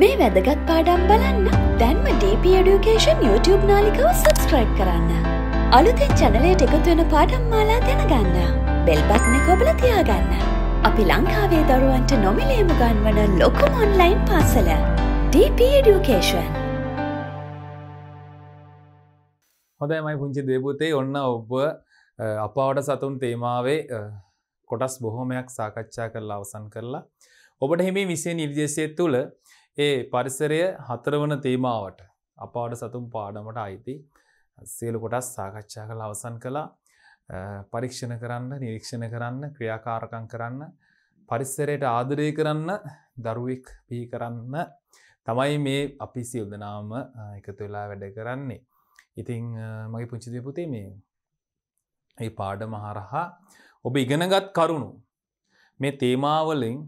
මේ වැදගත් පාඩම් බලන්න දැන්ම DP Education YouTube නාලිකව සබස්ක්‍රයිබ් කරන්න. අලුතෙන් චැනලයට එකතුවෙන පාඩම් මාලා දැනගන්න. බෙල්බත්න කොබල තියාගන්න. අපි ලංකාවේ දරුවන්ට නොමිලේම ගන්වන ලොකුම ඔන්ලයින් පාසල. DP Education. හොඳයිමයි පුංචි දේපුතේ ඔන්න ඔබ අපාවට සතුන් තේමාවේ කොටස් බොහොමයක් සාකච්ඡා කරලා අවසන් කරලා. ඔබට හිමි විසේ නිර්දේශය තුළ ඒ පරිසරය හතරවන තේමාවට අපාට සතුම් පාඩමට අයිති සියලු කොටස් සාකච්ඡා කළ අවසන් කළා පරීක්ෂණ කරන්න නිරීක්ෂණ කරන්න ක්‍රියාකාරකම් කරන්න පරිස්සරයට ආදරය කරන්න දරුවෙක් පිහි කරන්න තමයි මේ අපි සියල්දනාම එකතු වෙලා වැඩ කරන්නේ. ඉතිං මගේ පුංචිදයපුතේ මේ ඒ පාඩ මහරහා ඔබ ඉගෙනගත් කරුණු මේ තේමාවලින්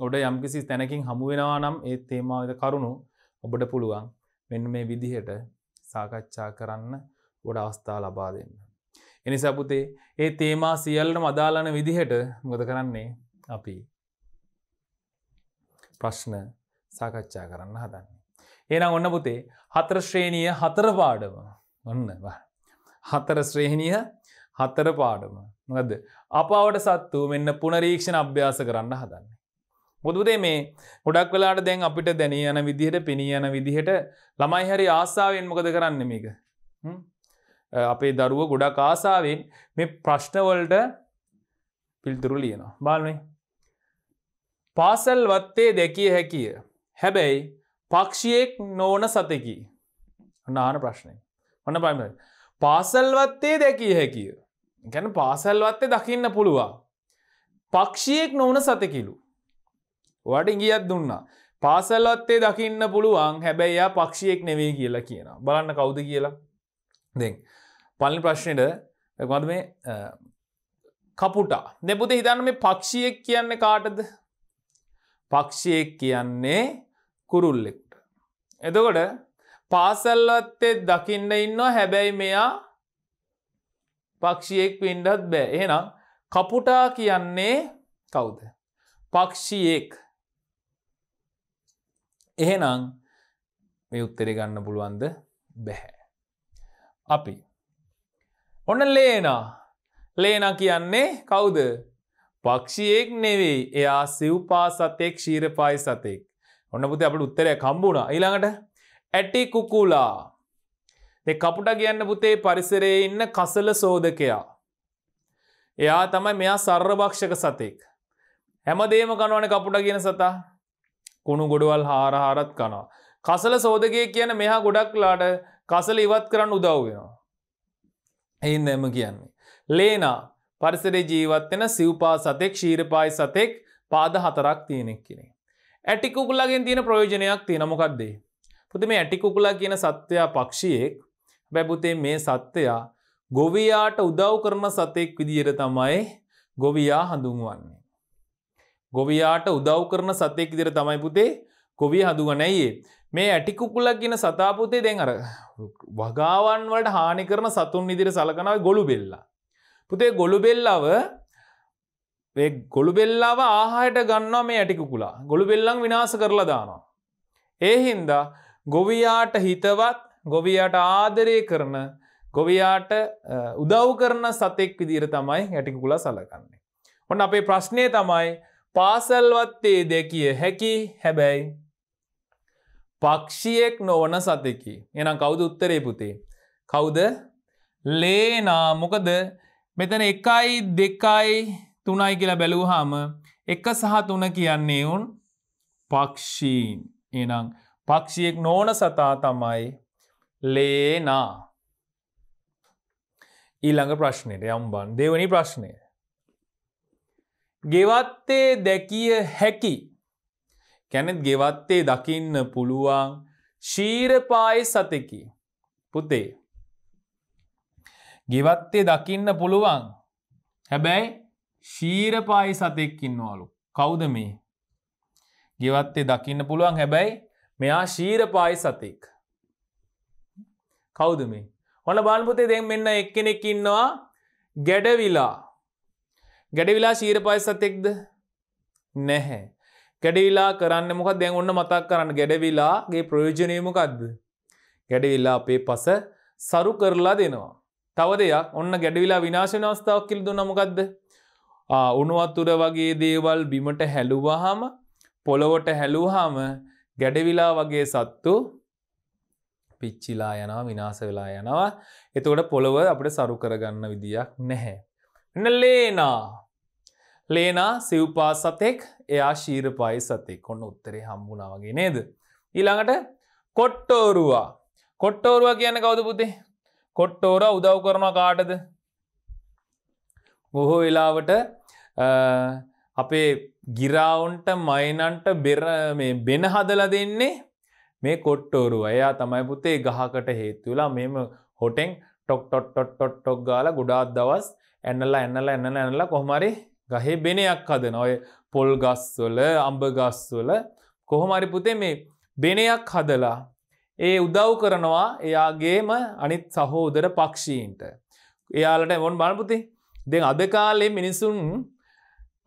ඔඩ යම්කිසි තැනකින් හමුවෙනවා නම් ඒ තේමාවද කරුණු ඔබට පුළුවන් මෙන්න මේ විදිහට සාකච්ඡා කරන්න ගොඩ අවස්ථා ලබා දෙන්න. එනිසා පුතේ ඒ තේමා සියල්ලම අදාළන විදිහට මොද කරන්නේ අපි ප්‍රශ්න සාකච්ඡා කරන්න හදන්නේ. ඒනම් ඔන්න පුතේ හතර ශ්‍රේණිය හතර පාඩම ඔන්න හතර ශ්‍රේණිය හතර පාඩම මද අපාවට සත්තු මෙන්න පුනරීක්ෂණ අභ්‍යාස කරන්න හදන්න. බුදුදේ මේ ගොඩක් වෙලාට දැන් අපිට දැනී යන විදිහට පෙනී යන විදිහට ළමයි හරි ආසාාවෙන් මොකද කරන්න මේක අපේ දරුව ගොඩක් ආසාාවෙන් මේ ප්‍රශ්නවලට පිල්තුරු ලියනවා බාලනේ පාසල් වත්තේ දැකිය හැකිය හැබැයි පක්ෂියෙක් නෝන සතකි නාන ප්‍රශ්නය ඔන්න පම පාසල් වත්තේ දැකිය හැකිය ගැන පාසල් වත්තේ දකින්න පුළුවන් පක්ෂියෙක් නොවන සතකිලු වට ඉගියත් දුන්නා. පාසල්ලත්තේ දකින්න පුළුවන් හැබැයි යා පක්ෂියෙක් නෙවේ කියලා කියන බලන්න කවුද කියලා දෙ පල්ලි ප්‍රශ්නයට ගොද මේ කපුටා දෙපුත හිතන්න මේ පක්ෂියෙක් කියන්න කාටද පක්ෂියෙක් කියන්නේ කුරුල්ලෙක්ට එතකොට පාසල්ලත්තේ දකින්න ඉන්නවා හැබැයි මෙයා පක්ෂියෙක් පින්ඩත් බෑ එහෙනම් කපුටා කියන්නේ කවුද පක්ෂියෙක් එහෙනම් මේ උත්තරේ ගන්න පුළුවන්ද බැහැ. අපි. ඔන්න ලේනා ලේන කියන්නේ කවුද පක්ෂියෙක් නෙවෙයි එයා සිව්පා සතෙක් ශීරපායි සතෙක් ඔන්න පුතේ අපට උත්තරය කම්බුණා ඊළඟට ඇටි කුකුලා දෙ කපුට කියන්න පුතේ පරිසරයේ ඉන්න කසල සෝදකයා එයා තමයි මෙයා සර්රභක්ෂක සතෙක් හැමදේම කනවන කපුට කියන සතා කුණු ගොඩවල් හාරහාරත් කනවා. කසල සෝදගේ කියන මෙහා ගොඩක්ලාට කසල ඉවත් කරන්න උදව් වෙනවා. එයින් එම කියන්නේ. ලේනා පරිසරේ ජීවත්වෙන සිව්පා සතෙක් ශීරපායි සතෙක් පාද හතරක් තියෙනෙක් කෙනෙ. ඇටිකුකුල්ලාගෙන් තියෙන ප්‍රයෝජනයක් තියෙනමොකක්දේ. පුති මේ ඇටිකුකුලා කියන සත්‍යයා පක්ෂියෙක් බැබුතේ මේ සත්‍යයා ගොවයාට උදව් කරන සතෙක් විදියට තමයි ගොවියා හඳුන්වන්නේ. ගොවියාට උදව් කරන සතෙක් ඉදිර තමයි පුතේ කොවිය හදුගනැයේ. මේ ඇටිකුකුලක් ගෙන සතාපොතේ දැන් අර වගාවන් වලට හානි කරන සතුන් ඉදිර සලකනාව ගොළු බෙල්ලා. පුතේ ගොළු බෙල්ලාව ගොළු බෙල්ලාව ආහායට ගන්නවා මේ ඇටිකුකුලා ගොළු බෙල්ලං විනාස කරලා දානවා. ඒ හින්දා ගොවියාට හිතවත් ගොවියාට ආදරය කරන ගොවියාට උදව් කරන සතෙක් විදිර තමයි ඇටිකුකුලා සලකන්නේ. ඔන්න අපේ ප්‍රශ්නය තමයි පාසල්වත්තේ දෙකිය හැකි හැබැයි පක්ෂියෙක් නොවන සතෙකි එනම් කවුද උත්තරේ පුතේ කවුද ලේනා මොකද මෙතන එකයි දෙකයි තුනයි කියලා බැලූහාම එක සහ තුන කියන්නේ උන් පක්ෂීන් එනම් පක්ෂියෙක් නෝන සතා තමයි ලේනා ඊළඟ ප්‍රශ්නයට යම්බන් දෙවනි ප්‍රශ්නය ගෙවත්තේ දැකිය හැකි කැනෙත් ගෙවත්තේ දකින්න පුළුවන් ශීරපාය සතෙකි පුතේ ගෙවත්තේ දකින්න පුළුවන් හැබැයි ශීරපායි සතෙක්කින්නවලු කෞද මේ ගෙවත්තේ දකින්න පුළුවන් හැබැයි මෙයා ශීරපායි සතෙක් කෞද මේ හොන බලපුතේ දෙ මෙන්න එක්කෙනෙක් ඉන්නවා ගැඩවිලා ගැඩවිලා ශීරපායසතෙක්ද නැහැ. ගැඩවිලා කරන්න මොකක් දැන් ඔන්න මතක් කරන්න ගැඩවිලාගේ ප්‍රයෝජනයමකක්ද. ගැඩවිල්ලා අපේ පස සරු කරලා දෙනවා. තව දෙයක් ඔන්න ගැඩවිලා විනාශන අවස්ථාවක් කිල් දුන්නමකක්ද. උනුවත්තුර වගේ දේවල් බිමට හැලුවහම පොළොවට හැලූහාම ගැඩවිලා වගේ සත්තු පිච්චිලා යනවා විනාස වෙලා යනවා එතකොට පොළොව අපට සරු කරගන්න විදියක් නැහැ. නලේනා ලේනා සිව්පා සතෙක් එයා ශීරපායි සතෙක් කොන්න උත්තරේ හම්බුණ වගේ නේද. ඊළඟට කොට්ටෝරුවා කොට්ටෝරුවා කියන කවද පුතේ කොට්ටෝර උදව් කරන කාටද බොහෝ වෙලාවට අපේ ගිරාවුන්ට මයිනන්ට බෙර බෙන හදල දෙන්නේ මේ කොට්ටෝරුව එයා තමයි පුතේ ගහකට හේතුවෙලා මෙම හොටෙන් ටොක් ටොට් ටොට් ටොක් ගාල ගුඩාත් දවස් ඇන්නලා ඇන්නලා ඇන්න ඇන්නලා කොහමරේ ගහේ බෙනයක් හදන ඔය පොල් ගස්වල අම්බ ගස්වල කොහොමරි පුතේ මේ බෙනයක් හදලා ඒ උදව් කරනවා එයාගේම අනිත් සහෝදර පක්ෂීන්ට එයාලට මොන් බලපුති දෙ අද කාලේ මිනිසුන්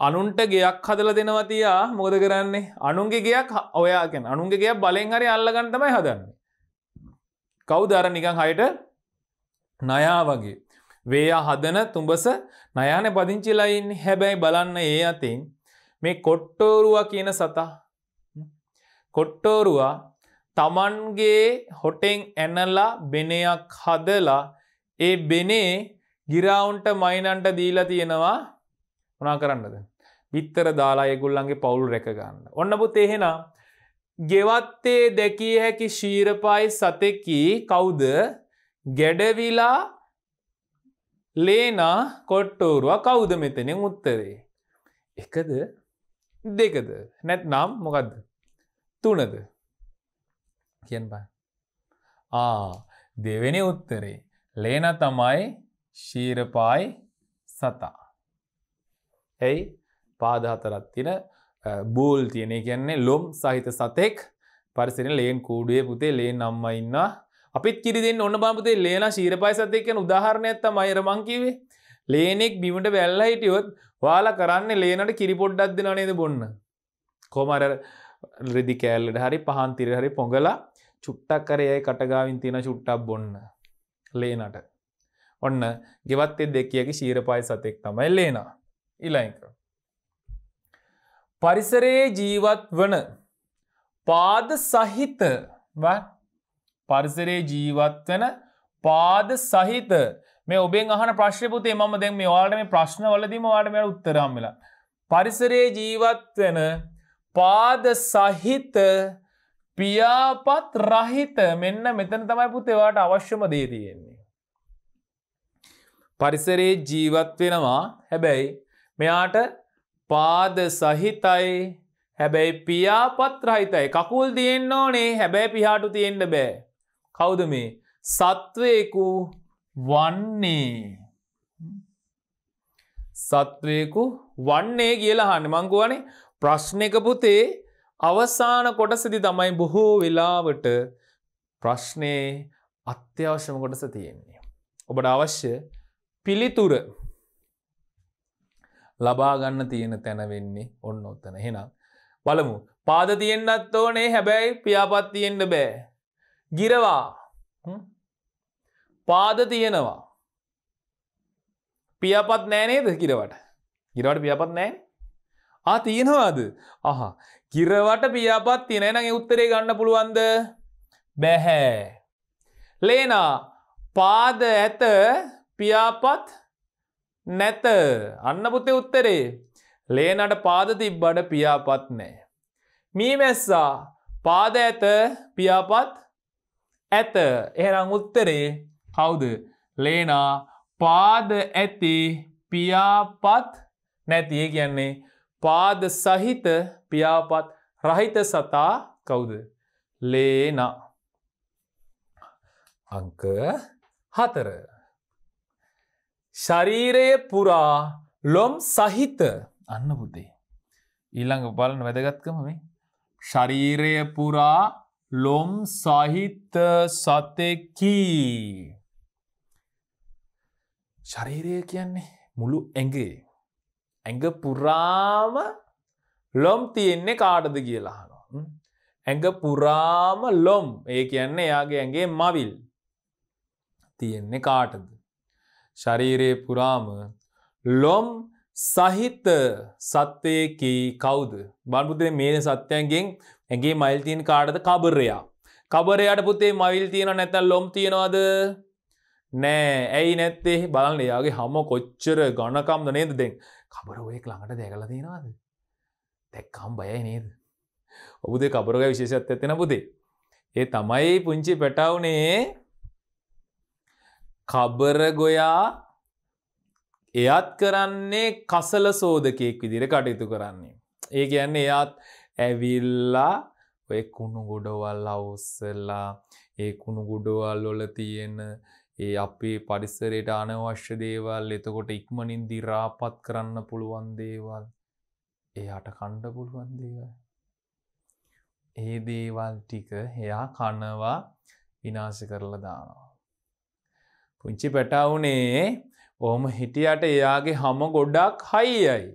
අනුන්ට ගයක් හදල දෙනවතියා මොද කරන්නේ අනුන්ගේ ගයක් ඔයාගෙන් අනුන්ගේ ගයක් බලෙන් හරි අල්ලගන්ටමයි හදන්නේ කවුදර නිකං හයට නයා වගේ වේයා හදන තුඹස නයාන පදිංචිලයින් හැබැයි බලන්න ඒ අතින් මේ කොට්ටෝරුවා කියන සතා කොට්ටෝරුවා තමන්ගේ හොටෙන් ඇනල්ලා බෙනයක් හදලා ඒ බෙනේ ගිරවුන්ට මයිනන්ට දීලා තියෙනවා මොනා කරන්නද විත්තර දාලා ඒගුල්ලන්ගේ පවුල් රැකගන්න ඔන්නපුත් එහෙනම් ගෙවත්තේ දැකිය හැකි ශීරපායි සතෙකි කවුද ගැඩවිලා ලේනා කොට්ටෝරුව කවුද මෙතනෙන් උත්තරේ. එකද දෙකද නැත් නම් මොකක්ද තුනද කියන් බ දෙවෙනි උත්තරේ ලේන තමයි ශීරපායි සතා. ඇයි පාදහතරත් තින බූල් තියනෙ කියන්නේ ලොම් සහිත සතෙක් පරිසින ලේන් කූඩුවේ පුතේ ලේ නම්ම ඉන්නා අපිත් කිරිදෙන් ඔන්න බාපතේ ලේන ශීරපයිසත් එක්කන උදාහරණයක්ත මයිර මංකිවේ ලේනෙක් බිමට වැල්ල හිටියොත් වාල කරන්න ලේනට කිරිපොඩ්ඩක් දෙන නේද බොන්න. කොමර රෙදි කෑල්ලට හරි පහන්තිර හරි පොඟලා චුට්ටක් කරයයි කටගාවින් තියෙන චුට්ටක් බොන්න ලේනට. ඔන්න ගෙවත් එ දෙකියකි ශීරපයි සතෙක් තමයි ලේනා ඉලයික. පරිසරයේ ජීවත් වන පාද සහිත වත් පරිසරේ ජීවත් වන පාද සහිත මේ ඔබෙන් අහන ප්‍රශ්්‍යපුතේ මම දැන් මේ වාට මේ ප්‍රශ්නවලදීම වාට මෙ උත්තරම්මිල. පරිසරේ ජීවත් වෙන පාද සහිත පියාපත් රහිත මෙන්න මෙතන තමයි පුතේවාට අවශ්‍යම දේ තියෙන්නේ. පරිසරේ ජීවත් වෙනවා හැබැයි මෙයාට පාද සහිතයි හැබැයි පියාපත් රහිතයි කකුල් තියෙන්න්න ඕනේ හැබැයි පිහාටු තියෙන්ට බෑ. කෞද මේ සත්වයකු වන්නේ සත්වයකු වන්නේ කියලා හන්න මංගුවනේ ප්‍රශ්නක පුතේ අවසාන කොටසදි තමයි බොහෝ වෙලාවට ප්‍රශ්නයේ අත්‍යවශ්‍යම කොටස තියෙන්නේ. ඔබට අවශ්‍ය පිළිතුර ලබාගන්න තියෙන තැන වෙන්නේ ඔන්න ඔත්තන හෙනම්. බලමු පාද තියෙන්න්නත් ඕනේ හැබැයි පියාපත් තියෙන්ට බෑ ගිරවා පාද තියෙනවා පියපත් නෑනේද කිරවට ගිරවට පියපත් නෑ ආ තියෙනවාද අහ කිරවට පියාපත් තියෙනනගේ උත්තරේ ගන්න පුළුවන්ද බැහැ ලේනා පාද ඇත පියාපත් නැත අන්න පුතේ උත්තරේ ලේනට පාද තිබ්බට පියාපත් නෑ මී මැස්සා පාද ඇත පියාපත් ඇත එහරං උත්තරේ කවුද ලේනා පාද ඇති පියාපත් නැතිය කියන්නේ පාද සහිත පියාපත් රහිත සතා කවුද ලේනා අංක හතර ශරීරය පුරා ලොම් සහිත අන්න පුතේ ඊළඟ බලන වැදගත්කම මේ ශරීරය පුරා ලොම් සහිත සතෙකි. ශරීරය කියන්නේ මුළු ඇගේ. ඇඟ පුරාම ලොම් තියෙන්නේ කාටද කියලාහනවා. ඇඟ පුරාම ලොම් ඒ කියන්නේ එයාගේ ඇගේ මවිල් තියෙන්නේ කාටද. ශරීරයේ පුරාම ලොම් සහිත සත්‍යයකි කවුද බන්බුදේ මේ සත්‍යයන්ගෙන් ඇගේ මයිල් තියන් කාඩද කබරයා. කබරයට පුතේ මයිල් තියෙන නැතැල් ලොම් තියෙනවාද නෑ ඇයි නැත්තේ බලන්න එයාගේ හම කොච්චර ගණකම්ද නේද දෙෙන් කබර ඔයෙක් ළඟට දැකල තියෙනවාද දැක්කම් බයයි නේද ඔබුදේ කබරග විශේෂත් ඇත්තෙන පුතේ ඒ තමයි පුංචි පැටවුනේ කබර ගොයා එයත් කරන්නේ කසල සෝදකයෙක් විදිර කටයුතු කරන්නේ ඒ ගැන්න එයාත් ඇවිල්ලා ඔය කුණු ගොඩවල් අවස්සල්ලා ඒ කුණු ගොඩවල් ඔොල තියෙන ඒ අපේ පරිස්සරයට අනවශ්‍ය දේවල් එතකොට ඉක්මනින් දිරාපත් කරන්න පුළුවන් දේවල් එයාට කණ්ඩ පුළුවන් දේවල්. ඒ දේවල් ටික එයා කනවා විනාශ කරලා දානවා. පුංචි පැටවුනේ ඕම හිටියට එයාගේ හම ගොඩක් හයියයි.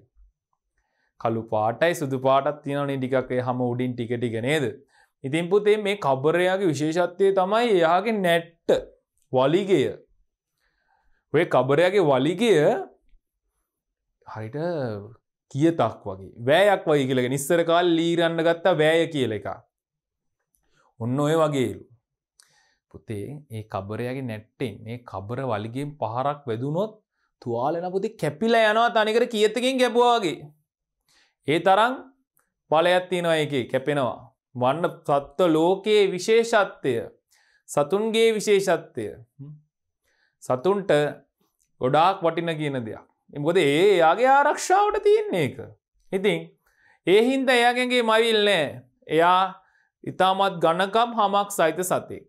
කළු පාටයි සුදු පාටත් තියනනේ ටිකක්ේ හම උඩින් ටිකටික නේද. ඉතින් පුතේ මේ කබරයාගේ විශේෂත්වය තමයි එයාගේ නැට්ට වලිගය. ඔය කබරයාගේ වලිගය හරිට කියතක් වගේ වෑයක් වගේ කියලක නිස්සර කාල් ලීරන්න ගත්තා වෑය කියල එක. ඔන්න ඔය වගේලු. පුතේ ඒ කබරයාගේ නැට්ටෙන් මේ කබර වලිගෙන් පහරක් වැදුනොත් තුවාලන පුති කැපිලා යනවා තනිකර කියතකින් ගැපවාගේ ඒ තරං පලයක් තියෙනවා එක කැපෙනවා. වන්න සත්ව ලෝකයේ විශේෂත්වය සතුන්ගේ විශේෂත්වය සතුන්ට ගොඩාක් වටින කියන දෙයක්. එකොද ඒ එයාගේ ආරක්ෂාවට තියන්නේ එක. ඉතින් ඒ හින්ද එයාගැගේ මවිල් නෑ එයා ඉතාමත් ගණකම් හමක් සහිත සතේ.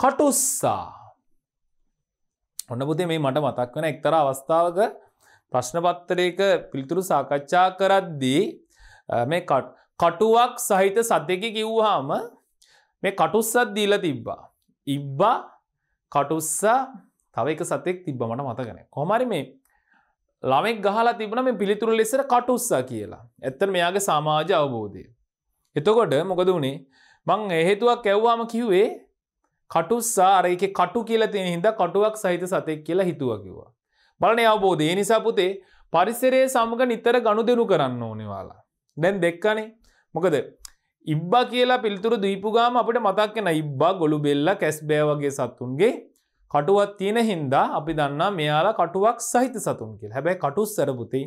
කටුස්සා. ඔන්න පුතේ මේ මට මතක් වන එක්තර අවස්ථාවක ප්‍රශ්නපත්තරයක පිළිතුරු සාකච්ඡා කරද්දී මේ කටුවක් සහිත සද්දක කිව්වාම මේ කටුස්සත් දීල තිබ්බා. ඉබ්බා කටුස්සා තවක සතෙක් තිබ්බ මට මතගෙන. කොමරි මේ ළමෙක් ගහලා තිබන මේ පිළිතුරු ලෙසර කටුස්සා කියලා. ඇත්තර මෙයාගේ සමාජ අවබෝධය. එතකොට මොකද වුණේ මං එහෙතුවක් ඇව්වාම කිව්වේ කටුස්සා අරක කටු කියල තියෙන හිද කටුවක් සහිත සතෙක් කියලා හිතුව කිවා. බලන අවබෝධ ඒ නිසා පුතේ පරිසරයේ සමග නිතර ගණුදෙනු කරන්න ඕනෙවාලා. දැන් දෙක්කනේ මොකද ඉබ්බා කියලා පිල්තුරු දීපු ගාම අපිට මතක් වෙන ඉබ්බා ගොළු බෙල්ල කැස්බෑ වගේ සතුන්ගේ කටුවක් තියෙන හින්දා අපි දන්නා මෙයාලා කටුවක් සහිත සතුන් කියලා. හැබැයි කටුස්සර පුතේ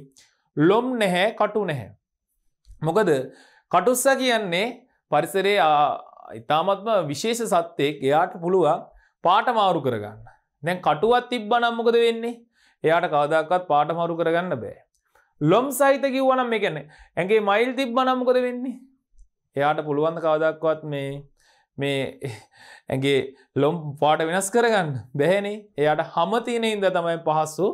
ලොම් නැහැ කටු නැහැ. මොකද කටුස්ස කියන්නේ පරිසරයේ ඉතාමත්ම විශේෂ සත්ත්වෙක් එයාට පුළුවන් පාට මාරු කරගන්න. දැන් කටුවක් තිබ්බනම් මොකද වෙන්නේ? එයාට කවදක්වත් පාටමරු කරගන්න බෑ. ලොම් සහිත කිව්වනම් මේ කැනෙ ඇගේ මයිල් තිබ්බ නම්කොද වෙන්නේ. එයාට පුළුවන්ද කවදක්වත් මේ මේ ඇගේ ලොම් පාට වෙනස් කරගන්න බැහැනේ එයාට හමතියනෙ ඉද තමයි පහස්සු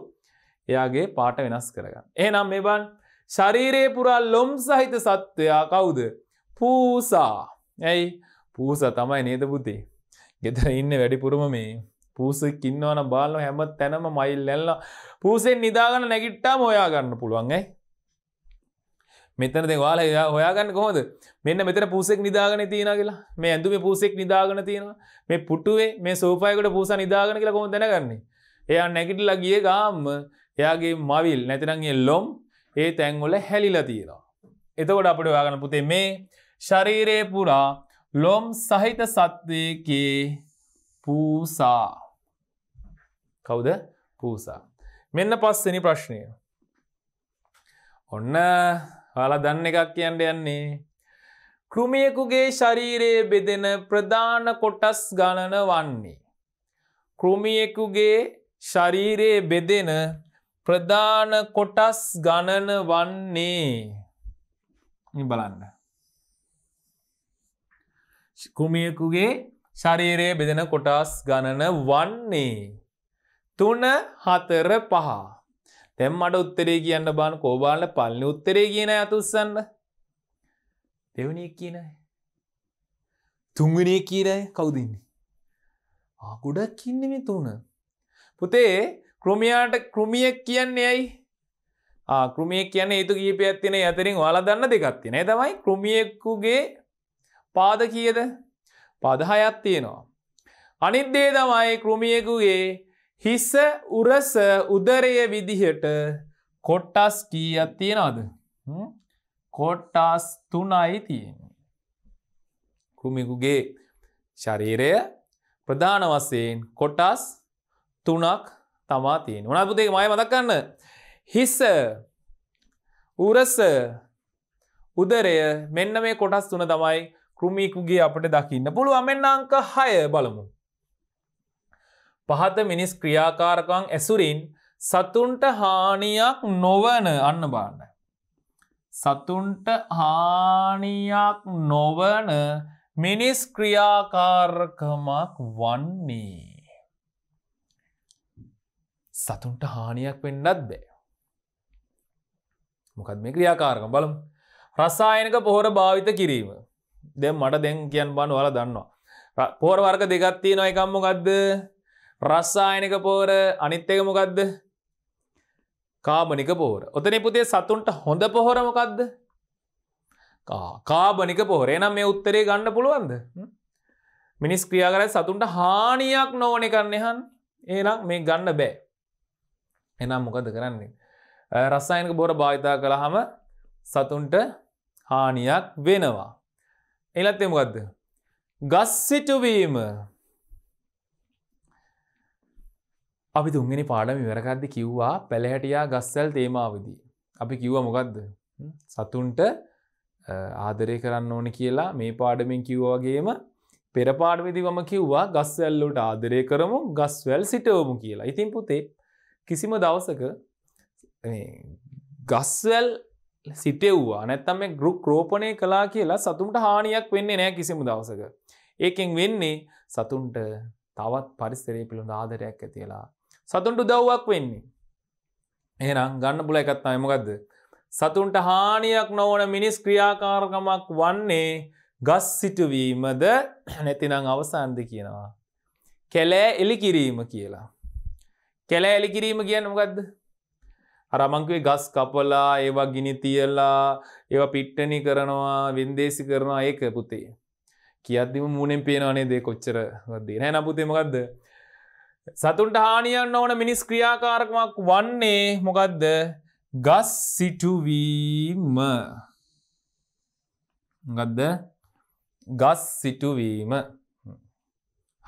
එයාගේ පාට වෙනස් කරගන්න. එහනම් මෙබන් ශරීරයේ පුරා ලොම් සහිත සත්වයා කවුද පූසා ඇයි පූස තමයි නේද බුද්ධේ ගෙතර ඉන්න වැඩිපුරම මේ පූසෙක් ඉන්නවන බාලන හැම තැනම මයිල් ඇල්ලා පූසෙන් නිදාගන්න නැගිට්ටා හොයාගන්න පුළුවන්ගේ මෙතන දෙවාල එයා හොයාගන්න කොහොද මෙන්න මෙතන පූසෙක් නිදාගන තියෙන කියලා මේ ඇඳුම පූසෙක් නිදාගන තියෙනවා මේ පුටුවේ මේ සෝපායකට පූස නිදාගන කියලා කොහොම දැනගන්නේ එයා නැගිටලා ගිය ගාම්ම එයාගේ මවිල් නැතිනගේ ලොම් ඒ තැන්වල හැලිලා තියෙනවා එතකොට අපට ඔයාගන්න පුතේ මේ ශරීරය පුරා ලොම් සහිත සත්වයකේ පූසා කවුද පූසා. මෙන්න පස්සනි ප්‍රශ්නය. ඔන්න හලා දන්න එකක් කියන්න යන්නේ. කෘමියකුගේ ශරීරයේ බෙදෙන ප්‍රධාන කොටස් ගණන වන්නේ. කෘමියෙකුගේ ශරීරයේ බෙදෙන ප්‍රධාන කොටස් ගණන වන්නේ බලන්න. කුමියකුගේ ශරීරයේ බෙදෙන කොටස් ගණන වන්නේ. තුන හතර පහ. තැම් මට උත්තරේ කියන්න බාන කෝබාල පල්ලි උත්තරේ කියන ඇතුස්සන්න. දෙවනියක් කියනයි. තුංගනය කියරයි කවුදන්නේ. ආකුඩක් කියන්නම තුන. පුතේ ක්‍රමයාට කෘමියක් කියන්නේ ඇයි කෘමිය කියන ඒතු කීප ඇත්තින ඇතරින් වාලා දන්න දෙකත්තින තමයි කෘමියෙක්කුගේ පාද කියද පදහයත් තියෙනවා. අනිත්දේ තමයි කෘමියෙකුගේ හිස උරස උදරය විදිහට කොට්ටස් කීයක් තියෙනවද කොට්ටස් තුනයි තියෙන කුමිකුගේ ශරීරය ප්‍රධාන වසයෙන් කොටස් තුනක් තමා තියෙන උනාපුතේ මය මතක්කන්න හිස උරස උදරය මෙන්න මේ කොටස් තුන තමයි කෘමිකුගේ අපට දකින්න පුළුව මෙන්න අංක හය බලමු පහත මිනිස් ක්‍රියාකාරකං ඇසුරින් සතුන්ට හානියක් නොවන අන්න බාන්න. සතුන්ට හානියක් නොවන මිනිස් ක්‍රියාකාරකමක් වන්නේ. සතුන්ට හානියක් වෙන්නත් බෑ. මොකත් මේ ක්‍රියාකාරකම් බලම් රසායනක පොහොර භාවිත කිරීම. දෙ මට දැන් කියන් බන්න වල දන්නවා. පෝර වර්ග දෙගත්තිී නොයකම්ම ගදද රස්සායනික පෝර අනිත්්‍යක මොකක්ද කාබනික පෝර ඔතන පුතේ සතුන්ට හොඳ පොහොරමකක්ද කාබනික පොහොරේ නම් මේ උත්තරේ ගණ්ඩ පුළුවන්ද මිනිස් ක්‍රියා කරයි සතුන්ට හානියක් නොවන කරන්නේහන් ඒනම් මේ ගන්න බෑ එනම් මොකද කරන්නේ රස්සායනික බොර භාවිතා කළ හම සතුන්ට හානියක් වෙනවා එලත්තේ මොකක්ද ගස්සිටුවීම අපි තුන්ගෙන පාඩම ඉවරකද්දි කිව්වා පැළහැටියා ගස්සැල් තේමාවදී. අපි කිව්ව මොකක්ද. සතුන්ට ආදරය කරන්න ඕන කියලා මේ පාඩමෙන් කිව්වාගේම පෙරපාඩවිදිවම කිව්වා ගස්වැල්ලුට ආදරය කරමු ගස්වැල් සිටවමු කියලා. ඉතින් පුතේ කිසිම දවසක ගස්වැල් සිටෙව්වා නැත්තම් මේ ගෘක් ක්‍රෝපණය කලා කියලා සතුන්ට හානියක් වෙන්නේ නෑ කිසිම දවසක. ඒකෙන් වෙන්නේ සතුන්ට තවත් පරිස්සරේ පිළොඳ ආදරයක් ඇතිලා සතුන්ට දව්වක් වෙන්නේ. එහෙනම් ගන්න පුල එකත්තායි මොකක්ද. සතුන්ට හානියක් නොවන මිනිස් ක්‍රියාකාරකමක් වන්නේ ගස් සිටුවීමද නැතිනං අවසන්ද කියනවා. කැලෑ එලි කිරීම කියලා. කැලෑ එලි කිරීම කියන්න මොකක්ද. අරමංකවේ ගස් කපලා ඒවා ගිනි තියල්ලා ඒවා පිට්ටනි කරනවා වින්දේසි කරනවා ඒක පුතේ කියද්දිම මුණෙන් පේනවානේ දේ කොච්චර වදේ නෑ නපුතේමකක්ද සතුන්ට හානියන්න ඕන මිනිස් ක්‍රියාකාරකමක් වන්නේ මොකක්ද ගස් සිටුවීම ගදද ගස් සිටුවීම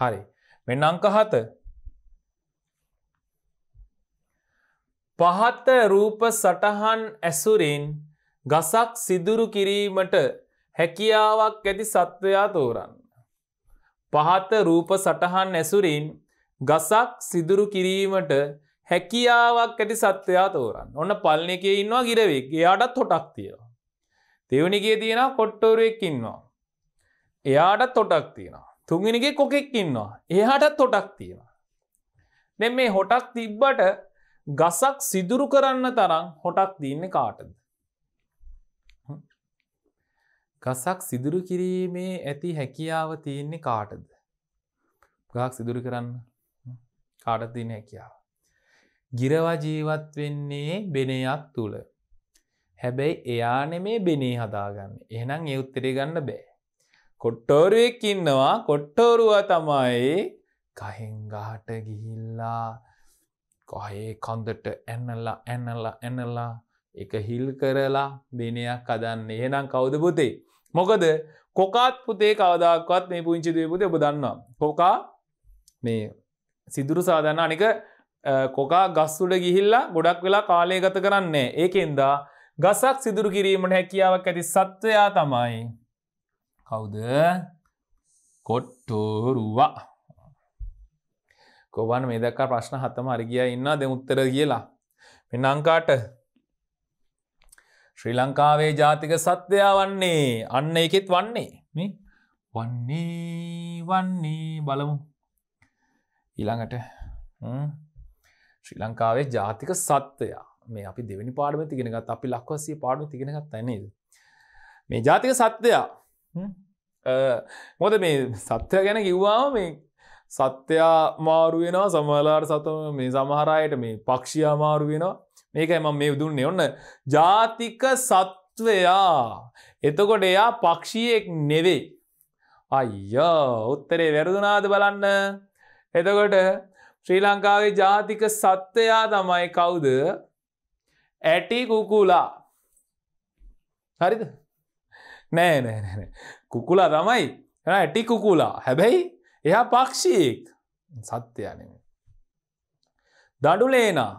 හරි මෙන්න අංක හත පහත්ත රූප සටහන් ඇසුරින් ගසක් සිදුරු කිරීමට හැකියාවක් ඇති සත්වයා තෝරන්න. පහත රූප සටහන් ඇසුරින් ගසක් සිදුරු කිරීමට හැකියාවක් ඇති සත්වයා තෝරන්න ඔන්න පල්න එක ඉන්නවා ගිරවෙක් එයාටත් හොටක් තියෙනවා. දෙවනිගේ තියෙන කොට්ටෝරුවෙක් ඉන්නවා. එයාටත් තොටක් තියෙනවා. තුගනිගේ කොකෙක් ඉන්නවා. එහාටත් තොටක් තියෙනවා. නැ මේ හොටක් තිබ්බට ගසක් සිදුරු කරන්න තරම් හොටක් දීන්න කාටද. ගසක් සිදුරු කිරීමේ ඇති හැකියාව තියන්නේ කාටද. ගක් සිදුරු කරන්න කාටත්දින හැකියාව. ගිරවා ජීවත් වෙන්නේ බෙනයක් තුළ. හැබැයි එයානෙ මේ බෙනේ හදාගන්න එහනම් ඒ උත්තරේ ගන්න බෑ. කොට්ටෝරුවෙක් ඉන්නවා කොට්ටෝරුව තමයි කහෙංගාට ගිහිල්ලා කොහේ කොන්දට ඇන්නල්ලා ඇන්නල්ලා ඇන්නල්ලා එක හිල් කරලා බෙනයක් අදන්න එහනම් කවුද පුතේ. මොකද කොකාත් පුතේ කවදක්වත් මේ පුංචිදේ පුතේ ඔබ දන්නවා. කොකා මේ සිදුරු සාධන්න අනික කොකා ගස්තුට ගිහිල්ලා ගොඩක් වෙලා කාලය ගත කරන්නේ ඒකෙන්දා ගසක් සිදුරු කිරීමට හැකියාවක් ඇති සත්වයා තමයි කවුද කොට්ටෝරුවා කොබන් මේ දක්කා ප්‍රශ්න හතම අරගිය ඉන්න දෙ උත්තර කියලා පෙන්නංකාට ශ්‍රී ලංකාවේ ජාතික සත්‍යයා වන්නේ අන්න එකෙත් වන්නේ වන්නේ වන්නේ බලමු ඊළඟට ශ්‍රී ලංකාවේ ජාතික සත්වයා මේ අපි දෙවැනි පාඩම තිගෙනගත් අපි ලක්වසිය පාඩු තිගෙනගත් ඇනේද මේ ජාතික සත්‍යයා මොද මේ සත්‍යය ගැන කිව්වා මේ සත්‍යයා මාරුවෙනවා සමලාට සතම මේ සමහරයට මේ පක්ෂයා මාරුවෙනවා මේකයි ම මේ උදුන්නේ ඔන්න ජාතික සත්වයා එතකොට එයා පක්ෂියෙක් නෙවේ අයිය උත්තරේ වැරදුනාද බලන්න එතකොට ශ්‍රී ලංකාවේ ජාතික සත්වයා තමයි කවුද ඇටි කුකුලා හරිද නෑ නෑ කුකුලා තමයි ඇටි කුකුලා හැබැයි එයා පක්ෂීක් සත්‍යයනෙම දඩුලේනා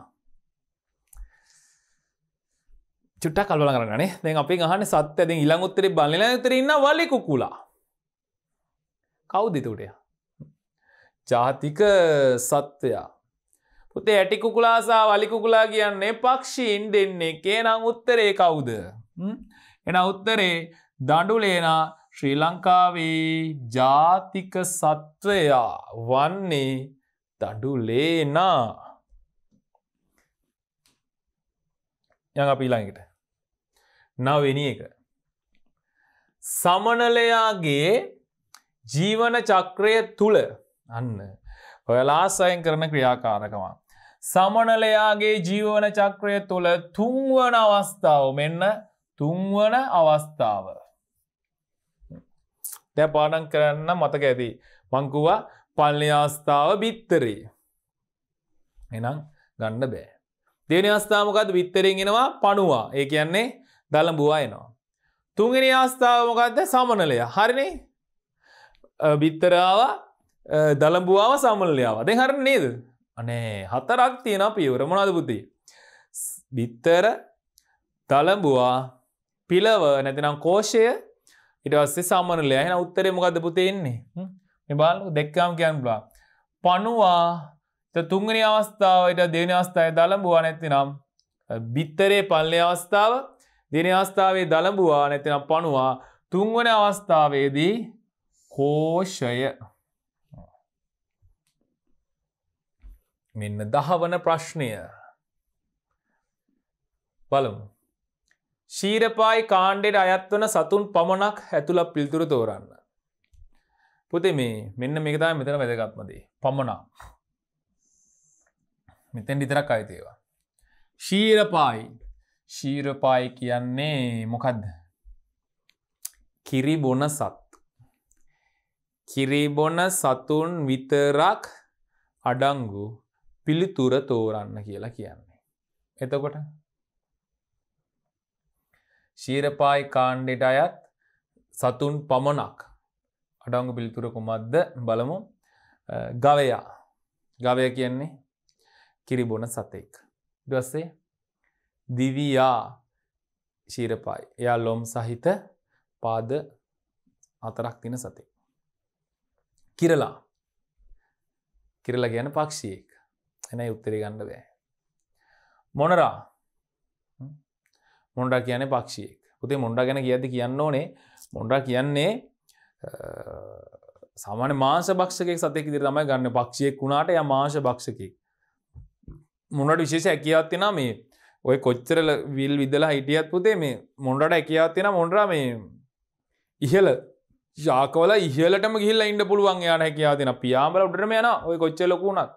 චුට්ට කල්ල කරගනේ දැන් අපි අහන සත්‍යයද ඉළං උත්තර බලන තර ඉන්න වලි කුකුලා කවුදිතුටයා ජාතික සත්වයා. පුතේ ඇටිකුකුලාසා වලිකුකුලා කියන්නේ පක්ෂීන් දෙන්නේ කේනම් උත්තරේ කවුද. එන උත්තරේ දඩුලේනා ශ්‍රී ලංකාවේ ජාතික සත්වයා වන්නේ දඩුලේනා. යඟ පීළඟට. නවෙනි එක. සමනලයාගේ ජීවන චක්‍රය තුළ අන්න. ඔයලාස්සයෙන් කරන ක්‍රියාකාරකවා. සමනලයාගේ ජීවන චක්‍රය තුළ තුන්වන අවස්ථාව මෙන්න තුන්වන අවස්ථාව. දැ පාඩන් කරන්න මතක ඇති. මංකුවා පල්ලි අවස්ථාව බිත්තරී. එනම් ගණ්ඩ බෑ. දෙන අවස්ථාමකත් විත්තරෙන්ගෙනවා පණුවා ඒ කියන්නේ දළඹවා එනවා. තුන්ගෙන අවස්ථාවමකක්ද සමනලය හරිනේ බිත්තරාව දළඹුවාව සමල්ලයාව දෙ හර නේද අනේ හතරක් තියෙන පියවර මොනාද බුද්ධි බිත්තර දළඹවා පිලව නැතිනම් කෝෂය ඉටවස්සේ සාමනලය හෙන උත්තරේ මොකද පුතෙන්නේ නිබාල දෙක්කාම් කියන් බලා පනුවා තුංගනි අවස්ථාවට දෙන අවස්ථාය දළඹවා නැතිනම් බිත්තරේ පල්ලය අවස්ථාව දෙන අවස්ථාවේ දළඹවා නැතිනම් පනුවා තුංවන අවස්ථාවේදී කෝෂය මෙන්න දහවන ප්‍රශ්නය බලමු ශීරපායි කාණ්ඩෙට අයත්වන සතුන් පමණක් ඇතුළ පිල්තුර තෝරන්න පුතේ මේ මෙන්න මේකතා මෙතන වැදගත්මදේ පමණක් මෙතැන් ඉතරක් අයිතේවා ශීරපායි ශීරපායි කියන්නේ මොකක්ද කිරිබොන සත් කිරිබොන සතුන් විතරක් අඩංගු පිළිතුර තෝරන්න කියලා කියන්නේ. එතකොට ශීරපායි කාණ්ඩෙට අයත් සතුන් පමණක් අඩංගු පිළිතුර කුමක්ද බලමු ගවයා ගවය කියන්නේ කිරිබොන සතෙක් දස්සේ දිවයා ශීරපායි එයා ලොම් සහිත පාද අතරක් තින සතෙක් කිරලා කිරලා ගැන පක්ෂියෙක් එන උත්තරි ගණ්ඩ දෑ. මොනරා මොන්ඩා කියන පක්ෂියෙක් පුතේ මොන්ඩා ගැන කියද කියන්න ඕනේ මොන්ඩා කියන්නේ සාමාන මාස භක්ෂකෙක් සතෙක් දිර තමයි ගන්න පක්ෂියෙක් වුණාට ය මාශ භක්ෂකි මොනට විශේෂ ඇකියාත්තින මේ ඔය කොච්චරල විල් විදලා හිටියත් පුතේ මේ මොන්ඩට ඇකියාත්තින මොන්ඩා මේ ඉහල ජාකවල ඉහලටම ගිල්ල ඉන්න පුළුවන් යාන හැකයා තින පියාමල උඩරම යන ඔය කොච්චලකුණත්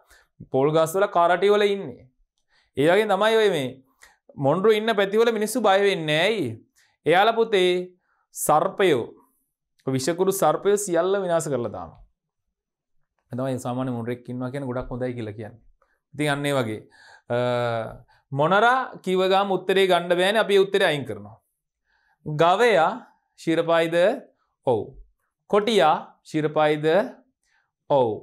පොල් ගස්වල කාරටිවල ඉන්නේ. ඒගේ තමයි ඔය මේ මොන්ඩරු ඉන්න පැතිවල මිනිස්සු බයවෙන්න ඇයි. එයාල පුතේ සර්පයෝ විෂකුරු සර්පය සියල්ල විනාස කරලතාම. ඇතමයි සාමාන මුඩරෙක් ඉන්නවා කියෙන ගොඩක් හොඳයි කියල කියන්න. ඉතින් අන්නේ වගේ. මොනරා කිවගා මුත්තරේ ගණ්ඩ බෑන අපි උත්තර අයින් කරනවා. ගවයා ශිරපායිද ඔවු. කොටියා ශිරපායිද ඔවු.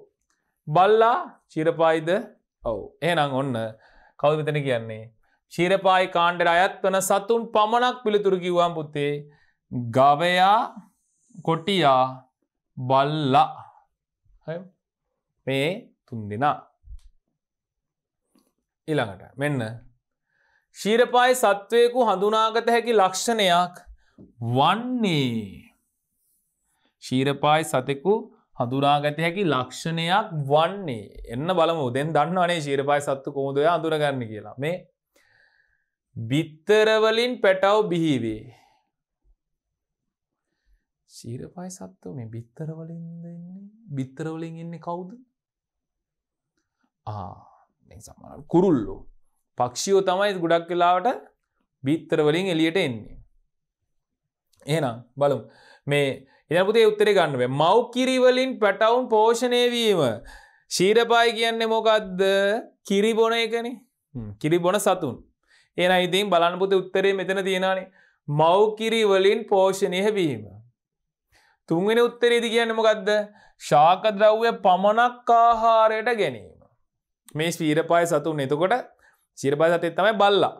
බල්ලා චීරපායිද ඔව ඒනම් ඔන්න කවද මෙතන කියන්නේ. චීරපායි කාණ්ඩට අයත් වන සතුන් පමණක් පිළිතුරු කිව්වාම් පුත්තේ ගවයා කොටියා බල්ලා මේ තුන් දෙනා. ඉළඟට මෙන්න. ශීරපායි සත්වයකු හඳුනාගත හැකි ලක්ෂණයක් වන්නේ. ශීරපායි සතෙකු හඳුනාගත හැකි ලක්ෂණයක් වන්නේ එන්න බලමු දෙන් දන්න අනේ ශීරපාය සත්තු කොමුදය අඳුරගන්න කියලා මේ බිත්තරවලින් පැටව් බිහිවේ ශීරපාය සත්තු මේ බිත්තරවලින් දෙන්නේ බිත්තරවලින් එන්නේ කවුද සමන කුරුල්ලෝ පක්ෂියෝ තමයි ගොඩක් වෙලාවට බිත්තරවලින් එලියට එන්නේ එනම් බලම් මේ එනපුතේ උත්තර ගන්නුවේ මව්කිරිවලින් පැටවුන් පෝෂණයවීම ශීරපායි කියන්නේ මොකක්ද කිරිබොන එකන කිරිබොන සතුන් එන ඉතින් බලන්නපුත උත්තරේ මෙතන තියෙනනේ මව්කිරිවලින් පෝෂණය වීම තුන්වෙන උත්තරේදි කියන්න මොකක්ද ශාකද්‍රව්‍ය පමණක් ආහාරයට ගැනීම මේ ශීරපාය සතුන් එතකොට ශීරපාය සතෙත් තමයි බල්ලා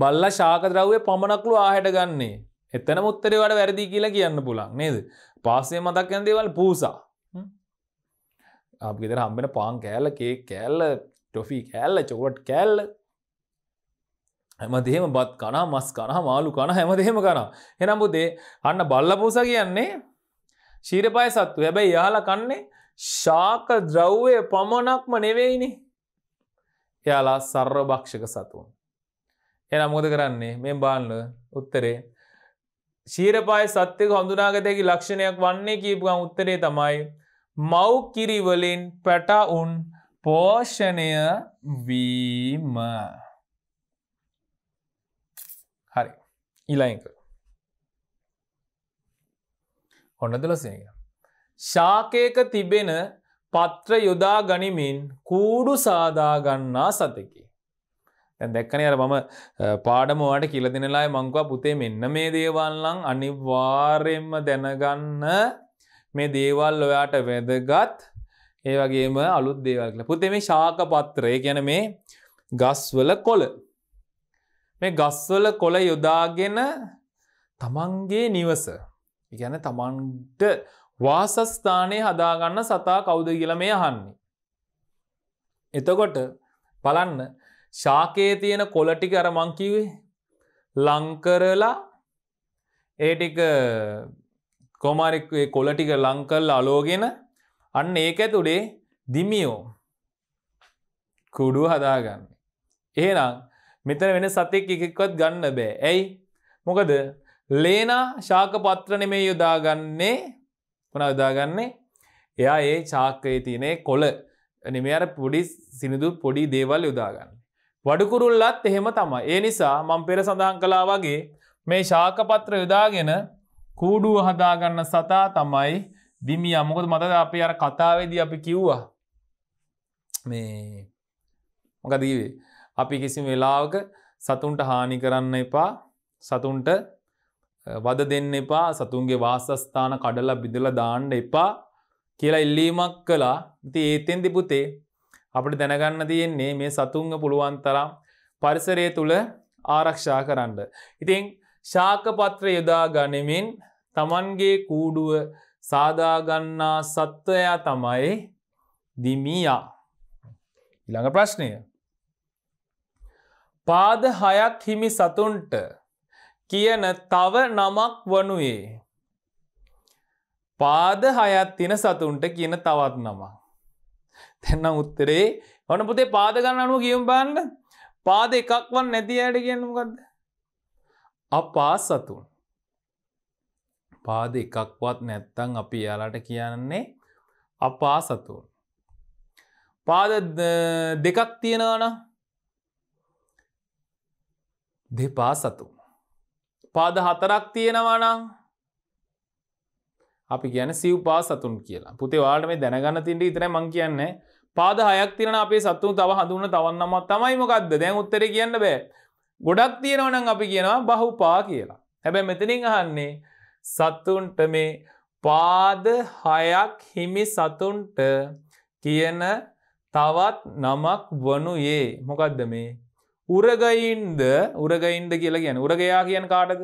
බල්ලා ශාකද්‍රව්‍ය පමණක්ලු ආහයට ගන්නේ එතන මුත්තරේවට වැරදි කියලා කියන්න පුළන් නේද පාසය මතක් යන දේවල් පූසා අපිගෙදර හම්බෙන පාන් කෑල්ල කේ කෑල්ල ටොෆි කෑල්ල චොකලට් කෑල්ල හැම දෙහෙම බත් කනා මස් කනා මාළු කන හැම දෙහෙම කනා එනම් පුතේ අන්න බල්ලපූස කියන්නේ ශීරපය සත්තු හැබැයි යාලා කන්නේ ශාක ද්‍රව්වය පමණක්ම නෙවෙයිනේ එයාලා සර්ව භක්ෂක සතුන් එනම් මොද කරන්නේ මේ බාන්න උත්තරේ ශීරපාය සත්‍යක හඳුනාගතැකි ලක්ෂණයක් වන්නේ කීපුගම් උත්තරේ තමයි. මව් කිරිවලින් පැටවුන් පෝෂණය වීම. හරි ඉලයික. ඔන්න දලසනය. ශාකයක තිබෙන පත්‍ර යොදා ගනිමින් කූඩු සාදාගන්නා සතකි. දැන් දැක්කනේ අර මම පාඩම ඔයාට කියලා දෙනලා මංකවා පුතේ මෙන්න මේ දේවල් නම් අනිවාර්යයෙන්ම දැනගන්න මේ දේවල් ඔයාට වැදගත් ඒ වගේම අලුත් දේවල් කියලා. පුතේ මේ ශාක පත්‍රය කියන්නේ මේ ගස්වල කොළ. මේ ගස්වල කොළ යොදාගෙන තමන්ගේ නිවස. කියන්නේ තමන්ට වාසස්ථානය හදාගන්න සතා කවුද කියලා මේ අහන්නේ. එතකොට බලන්න ශාකයේ තියෙන කොලටික අර මංකිවේ ලංකරලා ඒටික කොමරික් කොලටික ලංකල් අලෝගෙන අන්න ඒක ඇතුළේ දිමියෝ කුඩු හදාගන්න. එහෙනම් මෙතන වෙන සතෙක් එකෙක්වත් ගන්න බෑ ඇයි මොකද ලේනා ශාක පත්‍රන මේ යොදාගන්නේ වන යොදාගන්නේ එයා ඒ චාක්‍රයේ තියනේ කොල නිමර පොඩි සිනිදු පොඩි දේවල් යොදාගන්න වඩුකුරුල්ලත් එහෙම තම. ඒ නිසා මං පෙර සඳහන් කලා වගේ මේ ශාකපත්‍ර යොදාගෙන කූඩුව හදාගන්න සතා තමයි දිමිය අමකොද මතද අපි අර කතාවේදී අපි කිව්වා මේ මොකදීවේ අපි කිසි වෙලාවක සතුන්ට හානි කරන්න එපා සතුන්ට වද දෙන්න එපා සතුන්ගේ වාසස්ථාන කඩලා බිදල දාණ්ඩ එපා කියලා ඉල්ලීමක් කලා ඉති ඒතෙන්දි පුතේ අපට දැනගන්න තියෙන්නේ මේ සතුන්ව පුළුවන් තරම් පරිසරය තුළ ආරක්ෂා කරන්න. ඉතින් ශාකපත්‍ර යොදා ගනිමින් තමන්ගේ කූඩුව සාදාගන්නා සත්වයා තමයි දිමියා. ඉළඟ ප්‍රශ්නය. පාද හයක් හිමි සතුන්ට කියන තව නමක් වනුයේ. පාද හයත් තින සතුන්ට කියන තවත් නමක්. දෙන්නම් උත්තරේ ඔන පුතේ පාදගන්න අනුව කියම් බාන්න පාද එකක්වන් නැති අයට කියන්නකක්ද අපා සතුන් පාද එකක්වත් නැත්තං අපි යාලට කියන්නේ අපා සතුන් පාද දෙකක් තියෙනවන දෙපා සතුන් පාද හතරක් තියෙනවනම් අපි කියන සිව්පා සතුන් කියලා පුතේ වාට මේ දැනගන්න තින්ට ඉතන මං කියන්නේ පාද හයක් තියෙන අපේ සතුන් තව හඳුන්න තවන්නමත් තමයි මොකක්ද දැන් උත්තර කියන්න බෑ ගොඩක් තියෙනවනම් අපි කියනවා බහුපා කියලා හැබැ මෙතනින් අහන්නේ සතුන්ට මේ පාද හයක් හිමි සතුන්ට කියන තවත් නමක් වනුයේ මොකක්ද මේ උරගයින්ද උරගයින්ද කියලා කියන උරගයා කියන කාටද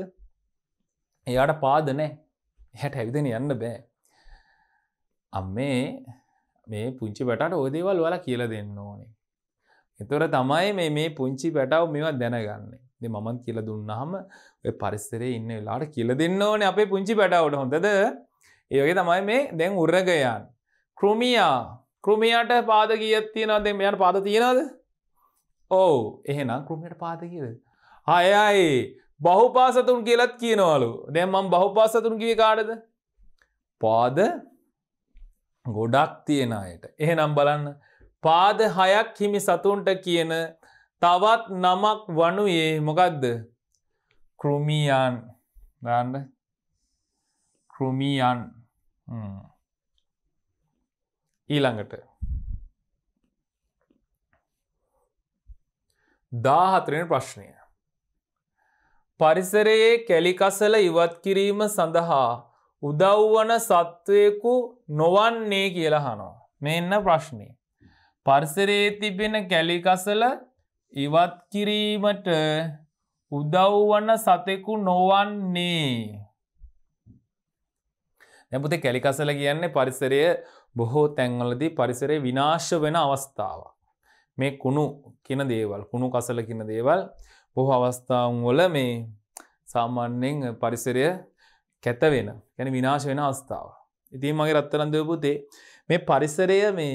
එයාට පාදනෑ හැට ඇවිදෙන යන්න බෑ අම්මේ මේ පුංචි පැටට ඕදේවල් වල කියල දෙන්න ඕනේ එතොර තමයි මේ මේ පුංචි පැටව මෙවත් දැනගන්නේ දෙ මමත් කියල දුන්නහම පරිස්සරේ ඉන්න ලාට කියල දෙන්න ඕනේ අපේ පුංචි පැටවට හොඳද ඒවගේ තමයි මේ දැන් උරගයන් කෘමියා කෘමියට පාද කියත් තියෙනවා දෙ මෙයට පාද තියෙනද ඕ එහෙනම් කෘමියට පාද කියද අයයි බහුපාසතුන් කියලත් කියනවලු දැම් මම් බහුපාසතුන් කිය කාඩද පාද ගොඩක් තියෙන අයට එහෙනම් බලන්න පාද හයක් හිමි සතුන්ට කියන තවත් නමක් වනුයේ මොකක්ද කෘමියන් දන්න කෘමියන් ඊළඟට දාහතරෙන ප්‍රශ්නය පරිසරයේ කැලිකසල ඉවත් කිරීම සඳහා උදව්වන සත්වයකු නොවන්නේ කියලා හනෝ. මෙන්න ප්‍රශ්නය. පරිසරයේ තිබෙන කැලිකසල ඉවත් කිරීමට උදව්වන සතෙකු නොවන්නේ. නැපුතේ කැලිකසල කියන්නේ පරිසරය බොහෝ තැන්වලදී පරිසරය විනාශ වෙන අවස්ථාව. මේ කුණු කියන දේවල් කුණු කසල කියන දේවල් බොහ අවස්ථාවන් වල මේ සාමාන්‍යෙන් පරිසරය කැතවෙන ගැන විනාශ වෙන අවස්ථාව. ඉතින් මගේ රත්තරන්දයපුතේ මේ පරිසරය මේ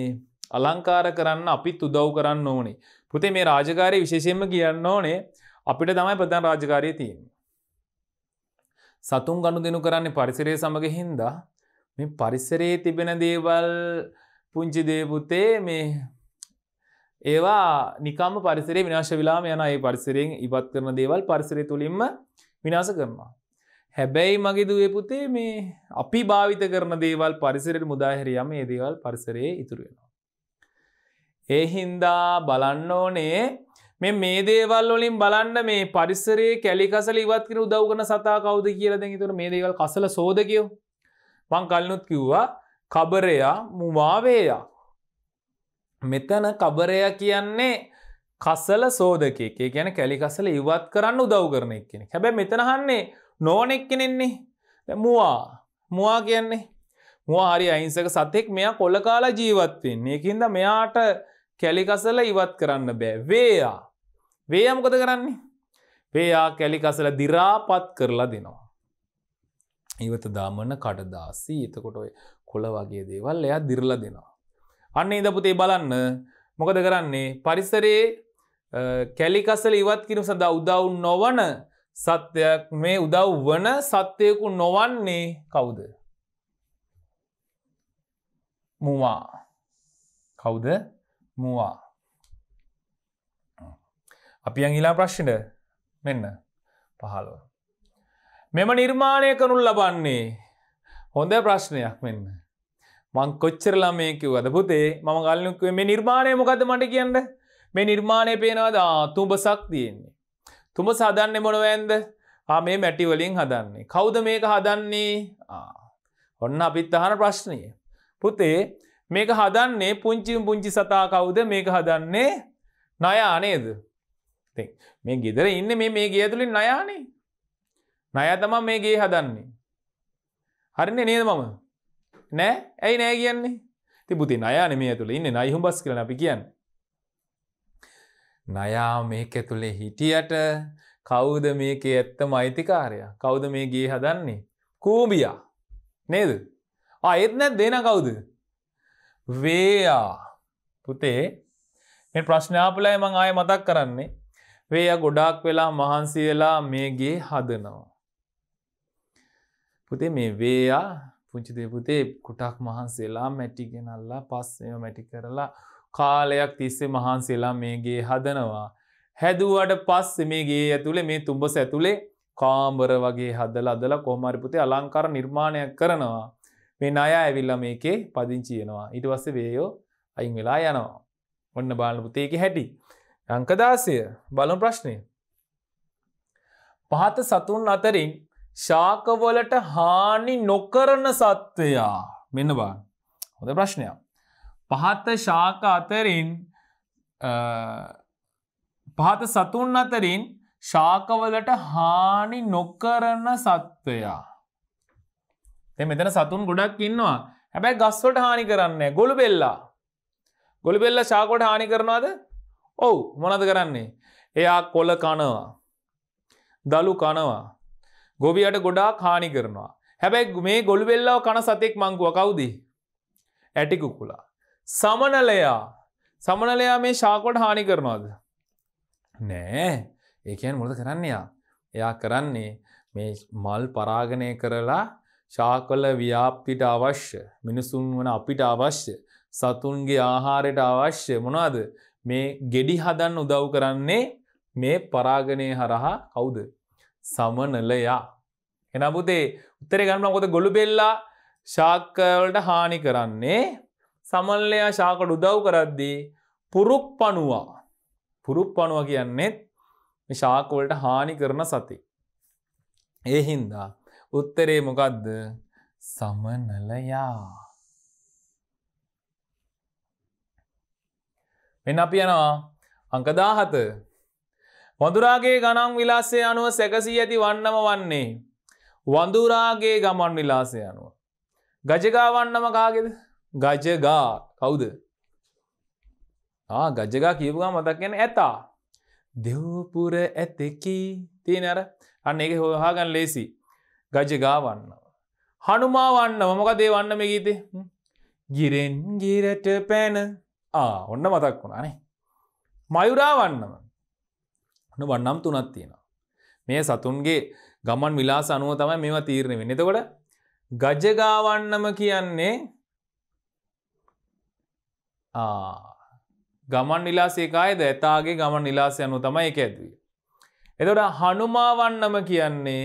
අලංකාර කරන්න අපිත් උදව් කරන්න ඕනේ. පුතේ මේ රාජකාරය විශේෂයෙන්ම කියන්න ඕනේ අපිට තමයි ප්‍රධාන රාජකාරය තියෙන. සතුන් ගණු දෙනු කරන්නේ පරිසරය සමඟ හින්දා මේ පරිසරයේ තිබෙන දේවල් පුංචි දේපුතේ මේ ඒවා නිකම පරිසරේ විනාශ විලාම යන ඒ පරිසරයෙන් ඉවත් කරන දේවල් පරිසරය තුළින්ම විනාස කරනවා. හැබැයි මගේ දුවේ පුතේ මේ අපි භාවිත කරන දේවල් පරිසරයට මුදාහැරියම ඒ දේවල් පරිසරයේ ඉතුරු වෙනවා. ඒ හින්දා බලන්න ඕනේ මේ මේ දේවල් වලින් බලන්න මේ පරිසරයේ කැලිකසල ඉවත් කර උදව් කරන සතා කවුද කියලා දැන් ඊතර මේ දේවල් කසල සෝදකියෝ. මං කලිනුත් කිව්වා කබරයා මුවාවේයා මෙතන කබරය කියන්නේ කසල සෝදකේ කියන කැලිකසල ඉවත් කරන්න උදව් කරන එක් කෙනෙ හැබැ මෙතනහන්නේ නෝනෙක් කෙනෙන්නේ මවා මවා කියන්නේ මවාරි අයිංසක සතෙක් මෙයා කොල්ල කාලා ජීවත්වෙන්නේ එකන්ද මෙයාට කැලිකසල ඉවත් කරන්න බෑ වේයා වේයමකොද කරන්නේ වේයා කැලිකසල දිරාපත් කරලා දෙනවා ඉවත දාමන කඩදාසී එතකොට කොළ වගේ දේවල් එයා දිරලා දෙනවා අන්න ඉඳපුතේ බලන්න මොකද කරන්නේ පරිසරයේ කැලිකසල ඉවත් කිරීම සඳහා උදව් නොවන සත්‍යයක් මේ උදව් වන සත්‍යයකු නොවන්නේ කවුද? මුවා. කවුද? මුවා. අපි යන් ඊළඟ ප්‍රශ්නෙට මෙන්න 15. මෙම නිර්මාණය කරනු ලබන්නේ හොඳ ප්‍රශ්නයක් මෙන්න. මං කොච්චරලා මේ කිව්වද පුතේ මම ගල්ලුක්වේ මේ නිර්මාණය මොකද මට කියන්න මේ නිර්මාණය පේනවාද තුඹසක් තියෙන්නේ. තුඹ සහදන්න මොනවඇන්ද මේ මැටිවලින් හදන්නේ. කෞද මේක හදන්නේ ඔන්න අපිත් අහන ප්‍රශ්නය. පුතේ මේක හදන්නේ පුංචිම් පුංචි සතා කවුද මේක හදන්නේ නයානේද. මේ ගෙදර ඉන්න මේ මේ ගේ තුළින් නයානේ. නය තමා මේ ගේ හදන්නේ. හරින්නේ නේද මම නෑ ඇයි නෑ කියන්නේ තිබුති නයාන මේ තුළ ඉන්න නයිහුම් බස් කරන අපි කියන්න. නයා මේක තුළේ හිටියට කවුද මේක ඇත්ත මෛතිකාරය කවුද මේ ගේ හදන්නේ කූබියා නේද අයෙත් නැත් දෙන කවුද වේයා පුතේ මේ ප්‍රශ්නාපලයි මං ආය මතක් කරන්නේ වේය ගොඩාක් වෙලා මහන්සි වෙලා මේගේ හදනවා පුතේ මේ වේයා පුංචි දෙපුතේ කොටක් මහන්සේලා මැටිගෙනල්ලා පස්සය මැටි කරලා කාලයක් තිස්සේ මහන්සේලා මේගේ හදනවා. හැදුවට පස්ස මේගේ ඇතුළේ මේ තුඹස ඇතුළේ කාම්බර වගේ හදල අදල කොහමරිපුතේ අලංකාර නිර්මාණයක් කරනවා. මේ අය ඇවිල්ල මේකේ පදිංචියනවා. ඉට වස්ස වේයෝ අයින් වෙලා යනවා. ඔන්න බාලපුතේක හැටි. අංකදාසය බලම් ප්‍රශ්නය. පහත සතුන් අතරින් ශාකවලට හානි නොකරන සත්වයා මෙන්න බා හොඳ ප්‍රශ්නයක්. පහත්ත ශාක අතරින් පහත සතුන් අතරින් ශාකවලට හානි නොකරන සත්වයා. එ මෙතන සතුන් ගොඩක් ඉන්නවා හැබැයි ගස්වට හානි කරන්න ගොළු බෙල්ලා. ගොළි බෙල්ල ශාකොට හානි කරනවාද ඔවු මොනද කරන්නේ. එයා කොල කනවා. දළු කනවා. ගොබියට ගොඩා කානි කරනවා. හැබැයි මේ ගොළු වෙල්ලාව කන සතෙක් මංකුව කවුද? ඇටිකුකුලා. සමනලයා සමනලයා මේ ශාකොට හානි කරනවාද? නෑ. ඒ කියන්නේ මොකද කරන්නේ යා? එයා කරන්නේ මේ මල් පරාගණය කරලා ශාකල ව්‍යාප්තිට අවශ්‍ය මිනිසුන් වන අපිට අවශ්‍ය සතුන්ගේ ආහාරයට අවශ්‍ය මොනවාද මේ ගෙඩි හදන්න උදව් කරන්නේ මේ පරාගණය හරහා කවුද සමනලයා. එනපුතේ උත්තරේ ගන්න කොත ගොළු බෙල්ලා ශාකවලට හානි කරන්නේ සමල්ලයා ශාකට උදව් කරද්දී පුරුප් පණුවා පුරුප් පණුව කියන්නේත් ශාකවලට හානි කරන සති. ඒ හින්දා උත්තරේ මොකක්ද සමනලයා. මෙන්න අපි යනවා අංකදාහත වඳුරාගේ ගණන් විලාසය අනුව සැකසී ඇති වන්නම වන්නේ. වඳුරාගේ ගමන් විලාසය අනුව. ගජගා වන්නම කාගෙද ගජගා කවුද. ගජගා කියපුගා මතක්ගෙන ඇතා. දෙව්පුර ඇතෙකි තියෙන අර අන්න එක හොහාගන් ලේසි ගජගා වන්න. හනුමා වන්න මමක දේ වන්න මේ ගීතේ ගිරෙන් ගිරට පැන ආ ඔන්න මතක් වුණානේ. මයුරා වන්නම න වන්නම් තුනත් තියෙනවා. මේ සතුන්ගේ ගමන් විලාස අනුව තමයි මේවා තීරණය වෙන්නේ. එතකොට ගජගාවන්නම කියන්නේ ගමන් විලාසේකායද ඇතාගේ ගමන් විලාසය අනුව තමයි ඒක ඇදුවේ. එතකොට හනුමාවන්නම කියන්නේ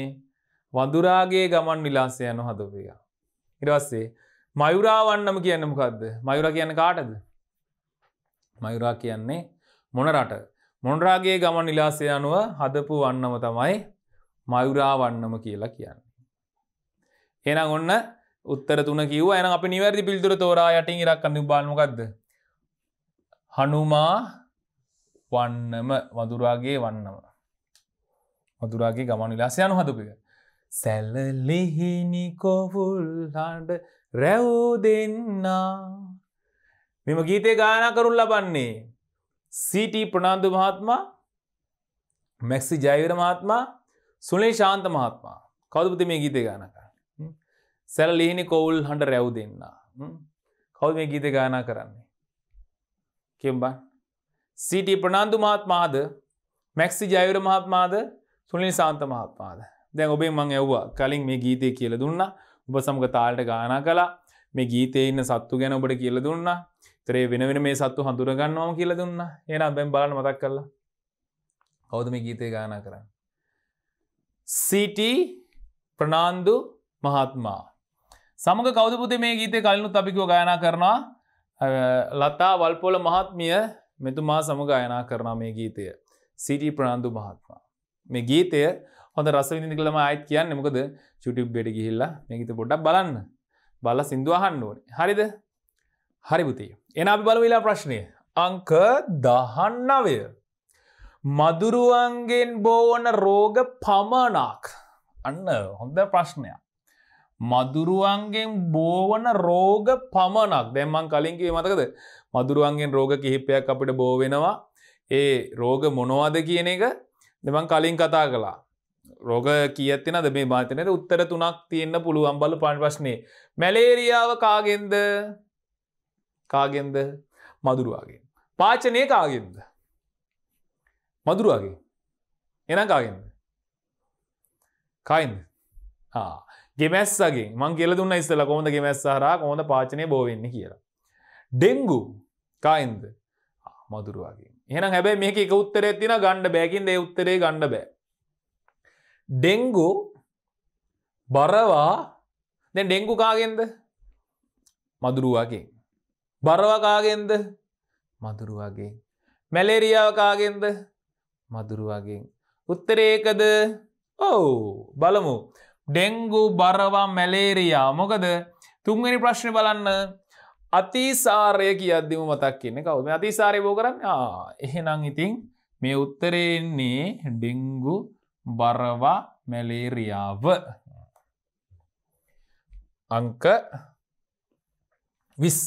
වඳුරාගේ ගමන් විලාසය අනුව හදපියා. ඊට පස්සේ මයුරාවන්නම කියන්නේ මොකද්ද? මයුරා කියන්නේ කාටද? මයුරා කියන්නේ මොන රටද? මොන්රාගේ ගමන් නිලාසය අනුව හදපු වන්නම තමයි මයුරා වන්නම කියලා කියන්න. එනම් ඔන්න උත්තර තුන කිව් එන අප නිවැරදි පිල්තුර තෝරා යටින් ඉරක් කඳු බාලමකක්ද. හනුමා වන්නම වදුරාගේ වන්නම. වදුරාගේ ගමන් නිලාසයනු හදපික. සැලලිහිනි කොහුල්හඩ රැවෝ දෙන්නා මෙම ගීතය ගාන කරුල් ලබන්නේ සීට ප්‍රනාන්දු මහත්මා මැක්සි ජයවිර මහත්මා සුනේ ශාන්ත මහත්මා කවදපති මේ ගීත ගානක සැල ලිහිනි කොවුල් හඬ රැව් දෙන්න කවු මේ ගීත ගානා කරන්නේ කෙම්බන් සීට ප්‍රනාන්දු මහත්මාද මැක්සි ජයවිර මහත්මාද සුනිල් සාන්ත මහත්මාද දැන් ඔබේ මං ඇව්වා කලින් මේ ගීතය කියල දුන්න ඔබ සමග තාලට ගානා කලා මේ ගීතය ඉන්න සත්තු ගැන ඔබට කියල දුන්නා තරේ වෙන වෙන මේ සත්තු හඳුරගන්නවාම කියල දුන්න එන බැම් බලන මතක් කරලා කෞද මේ ගීතය ගාන කරන්න. සිට ප්‍රනාන්දු මහත්මා. සමග කෞදපුති මේ ගීතය කලනු අපිකෝ ගායනා කරනවා ලතා වල්පොල මහත්මිය මෙතුමා සමග අයනා කරනා මේ ගීතය. සිටි ප්‍රනාන්දු මහත්මා. මේ ගීතය හොඳ රසවිනි කළම අයිත් කියන්න මොකද චුටිබ් බෙඩ ගිහිල්ලා මේ ගීත පොඩ්ඩක් බලන්න බල සිින්දුවහන්න ඕනේ හරිද හරිපුති. එන අපි බලවෙලා ප්‍රශ්නය අංක දහන්නවය. මදුරුවන්ගෙන් බෝවන රෝග පමණක් අන්න හොඳ ප්‍රශ්නයක්. මදුරුවන්ගෙන් බෝවන රෝග පමණක් දැම්මන් කලින්ගේ මතකද මදුරුවන්ගෙන් රෝග කිහිපයක් අපිට බෝවෙනවා ඒ රෝග මොනවාද කියන එක දෙමන් කලින් කතා කලා රෝග කියතිනද මේ මාතනයට උත්තර තුනක් තියන්න පුළුවන් බල පන් ප්‍රශ්නය මැලේරියාව කාගෙන්ද කාගෙන්ද මදුරුවාගේ. පාචනය කාගෙන්ද. මදුරුවාගේ එන කාගෙන්ද. කයින්ද ගෙමැස්සගේ මං කියල දුන්න ඉස්සල කොහොඳ ගෙමැස්සාරා කොහොඳ පාචනය බෝවෙන්න කියලා. ඩෙංගු කයින්ද මදුරුවගේ එන හැබැ මේක එක උත්තරේ තින ගණ්ඩ බැකින් දේ උත්තරේ ගණ්ඩ බෑ. ඩෙංගු බරවා දැ ඩෙංගු කාගෙන්ද මදුරුවගේ බරවකාගෙන්ද මදුරුවගේ. මැලෙරියාවකාගෙන්ද මදුරුවගෙන්. උත්තරේකද ඔවු බලමු. ඩෙංගු බරවා මැලේරයා මොකද තුන්ගනි ප්‍රශ්න බලන්න අතිසාරය කියද්දිම මතක් කියන්න කවම අතිසාරය බෝ කරන්න එහෙනම් ඉතින් මේ උත්තරයෙන්නේ ඩෙංගු බරවා මැලේරියාව අංක විස්ස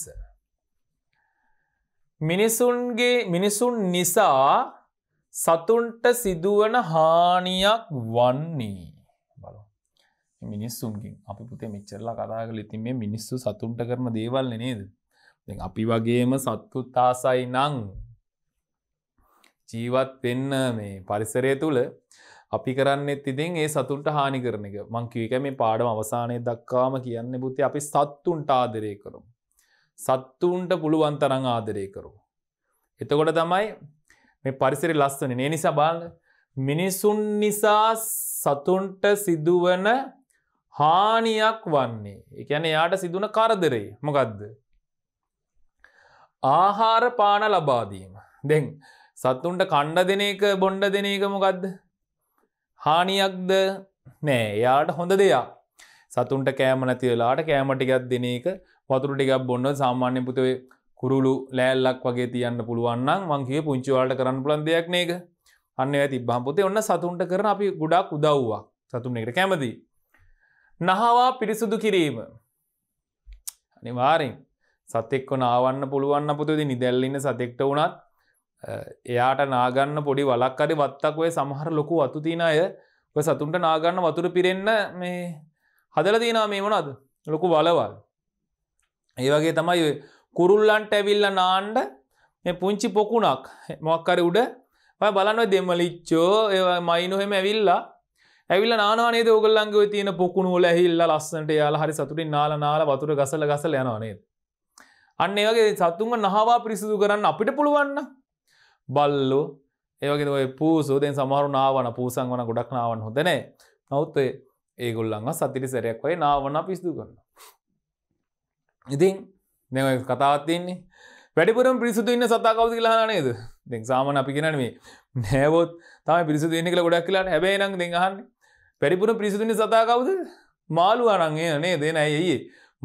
මිනිසුන්ගේ මිනිසුන් නිසා සතුන්ට සිදුවන හානියක් වන්නේ බලු මිනිස්සුන්ගින් අපි පුතේ මිච්චරලා කතාගල ඉතින් මේ මිනිස්සු සතුන්ට කරන දේවල් නේද අපි වගේම සත්තු තාසයි නං ජීවත් වෙන්න මේ පරිසරය තුළ අපි කරන්නෙත් ඉතින් ඒ සතුන්ට හානි කරන එක මංකිවක මේ පාඩම අවසානය දක්කාම කියන්න පුති අපි සත්තුන්ට ආදරය කරුම් සත්තුන්ට පුළුවන් තරං ආදරය කරු. එතකොට තමයි මේ පරිසරි ලස්සන නේ නිසා බාල මිනිසුන් නිසා සතුන්ට සිදුවන හානියක් වන්නේ එකැන යාට සිදුන කරදරේ මොකක්ද. ආහාර පාන ලබාදීම දෙන් සත්තුන්ට කණ්ඩ දෙන එක බොන්්ඩ දෙන එක මොකක්ද හානියක්ද නෑ එයාට හොඳ දෙයක් සතුන්ට කෑම නැතිවෙලාට කෑමටිකත් දෙන එක වතුර ටිකක් බොන්න සාමාන්‍ය පුතේ කුරුළු ලෑල්ලක් වගේ තියන්න පුළුවන් නම් මං කියේ පුංචි වලට කරන්න පුළුවන් දෙයක් නේක. අන්න ඒවා තිබ්බහම පුතේ ඔන්න සතුන්ට කරන අපි ගොඩක් උදව්වක්. සතුන් එකට කැමතියි. නහවා පිරිසුදු කිරීම. අනිවාර්යෙන් සතෙක්ව නාවන්න පුළුවන් පුතේ නිදැල් ඉන්න සතෙක්ට වුණත් එයාට නාගන්න පොඩි වලක් හරි වත්තක් ඔය සමහර ලොකු වතු තියන අය ඔය සතුන්ට නාගන්න වතුර පිරෙන්න මේ හදලා තියනවා මේ මොනවද? ලොකු වලවල්. ඒ වගේ තමයි කුරුල්ලන්ට ඇවිල්ල නාන්ඩ මේ පුංචි පොකුණක් මොක්කර උඩ බලන්න දෙමලිච්චෝ ඒ මයිනොහෙම ඇවිල්ලා ඇවිල නානේ දෝගල්ලංග තියන පොකුණුල ඇහිල්ල ලස්සට යාල හරි සතුටින් නාල නාල වතුර ගසල ගසල යනවානේ. අන්න ඒවගේ සතුන්ව නහවා පිරිසිදු කරන්න අපිට පුළුවන්න. බල්ලු ඒවගේ ඔය පූසෝදෙන් සමහරු නාවන පූසන් වන ගොඩක් නාවන් හොදනෑ නෞත්තේ ඒගොල්ලන්ව සතිරි සැරයක් වයි නාවන පිස්දු කරන්න. ඉතින් දෙ කතාවත්තින්නේ වැඩිපුරම් පිරිසුතු ඉන්න සතා කවද කියලා නේද දෙ සාමන අපි කියනන මේ නෑවොත් තම පිරිසුතු ඉන්න කළ ගොඩක් කියලාට හැබැයි නම් දෙහන්න පැරිපුරම් පිරිසුතුනි සතා කවුද මාළු අනන්ගේ නේ දෙන ඇයි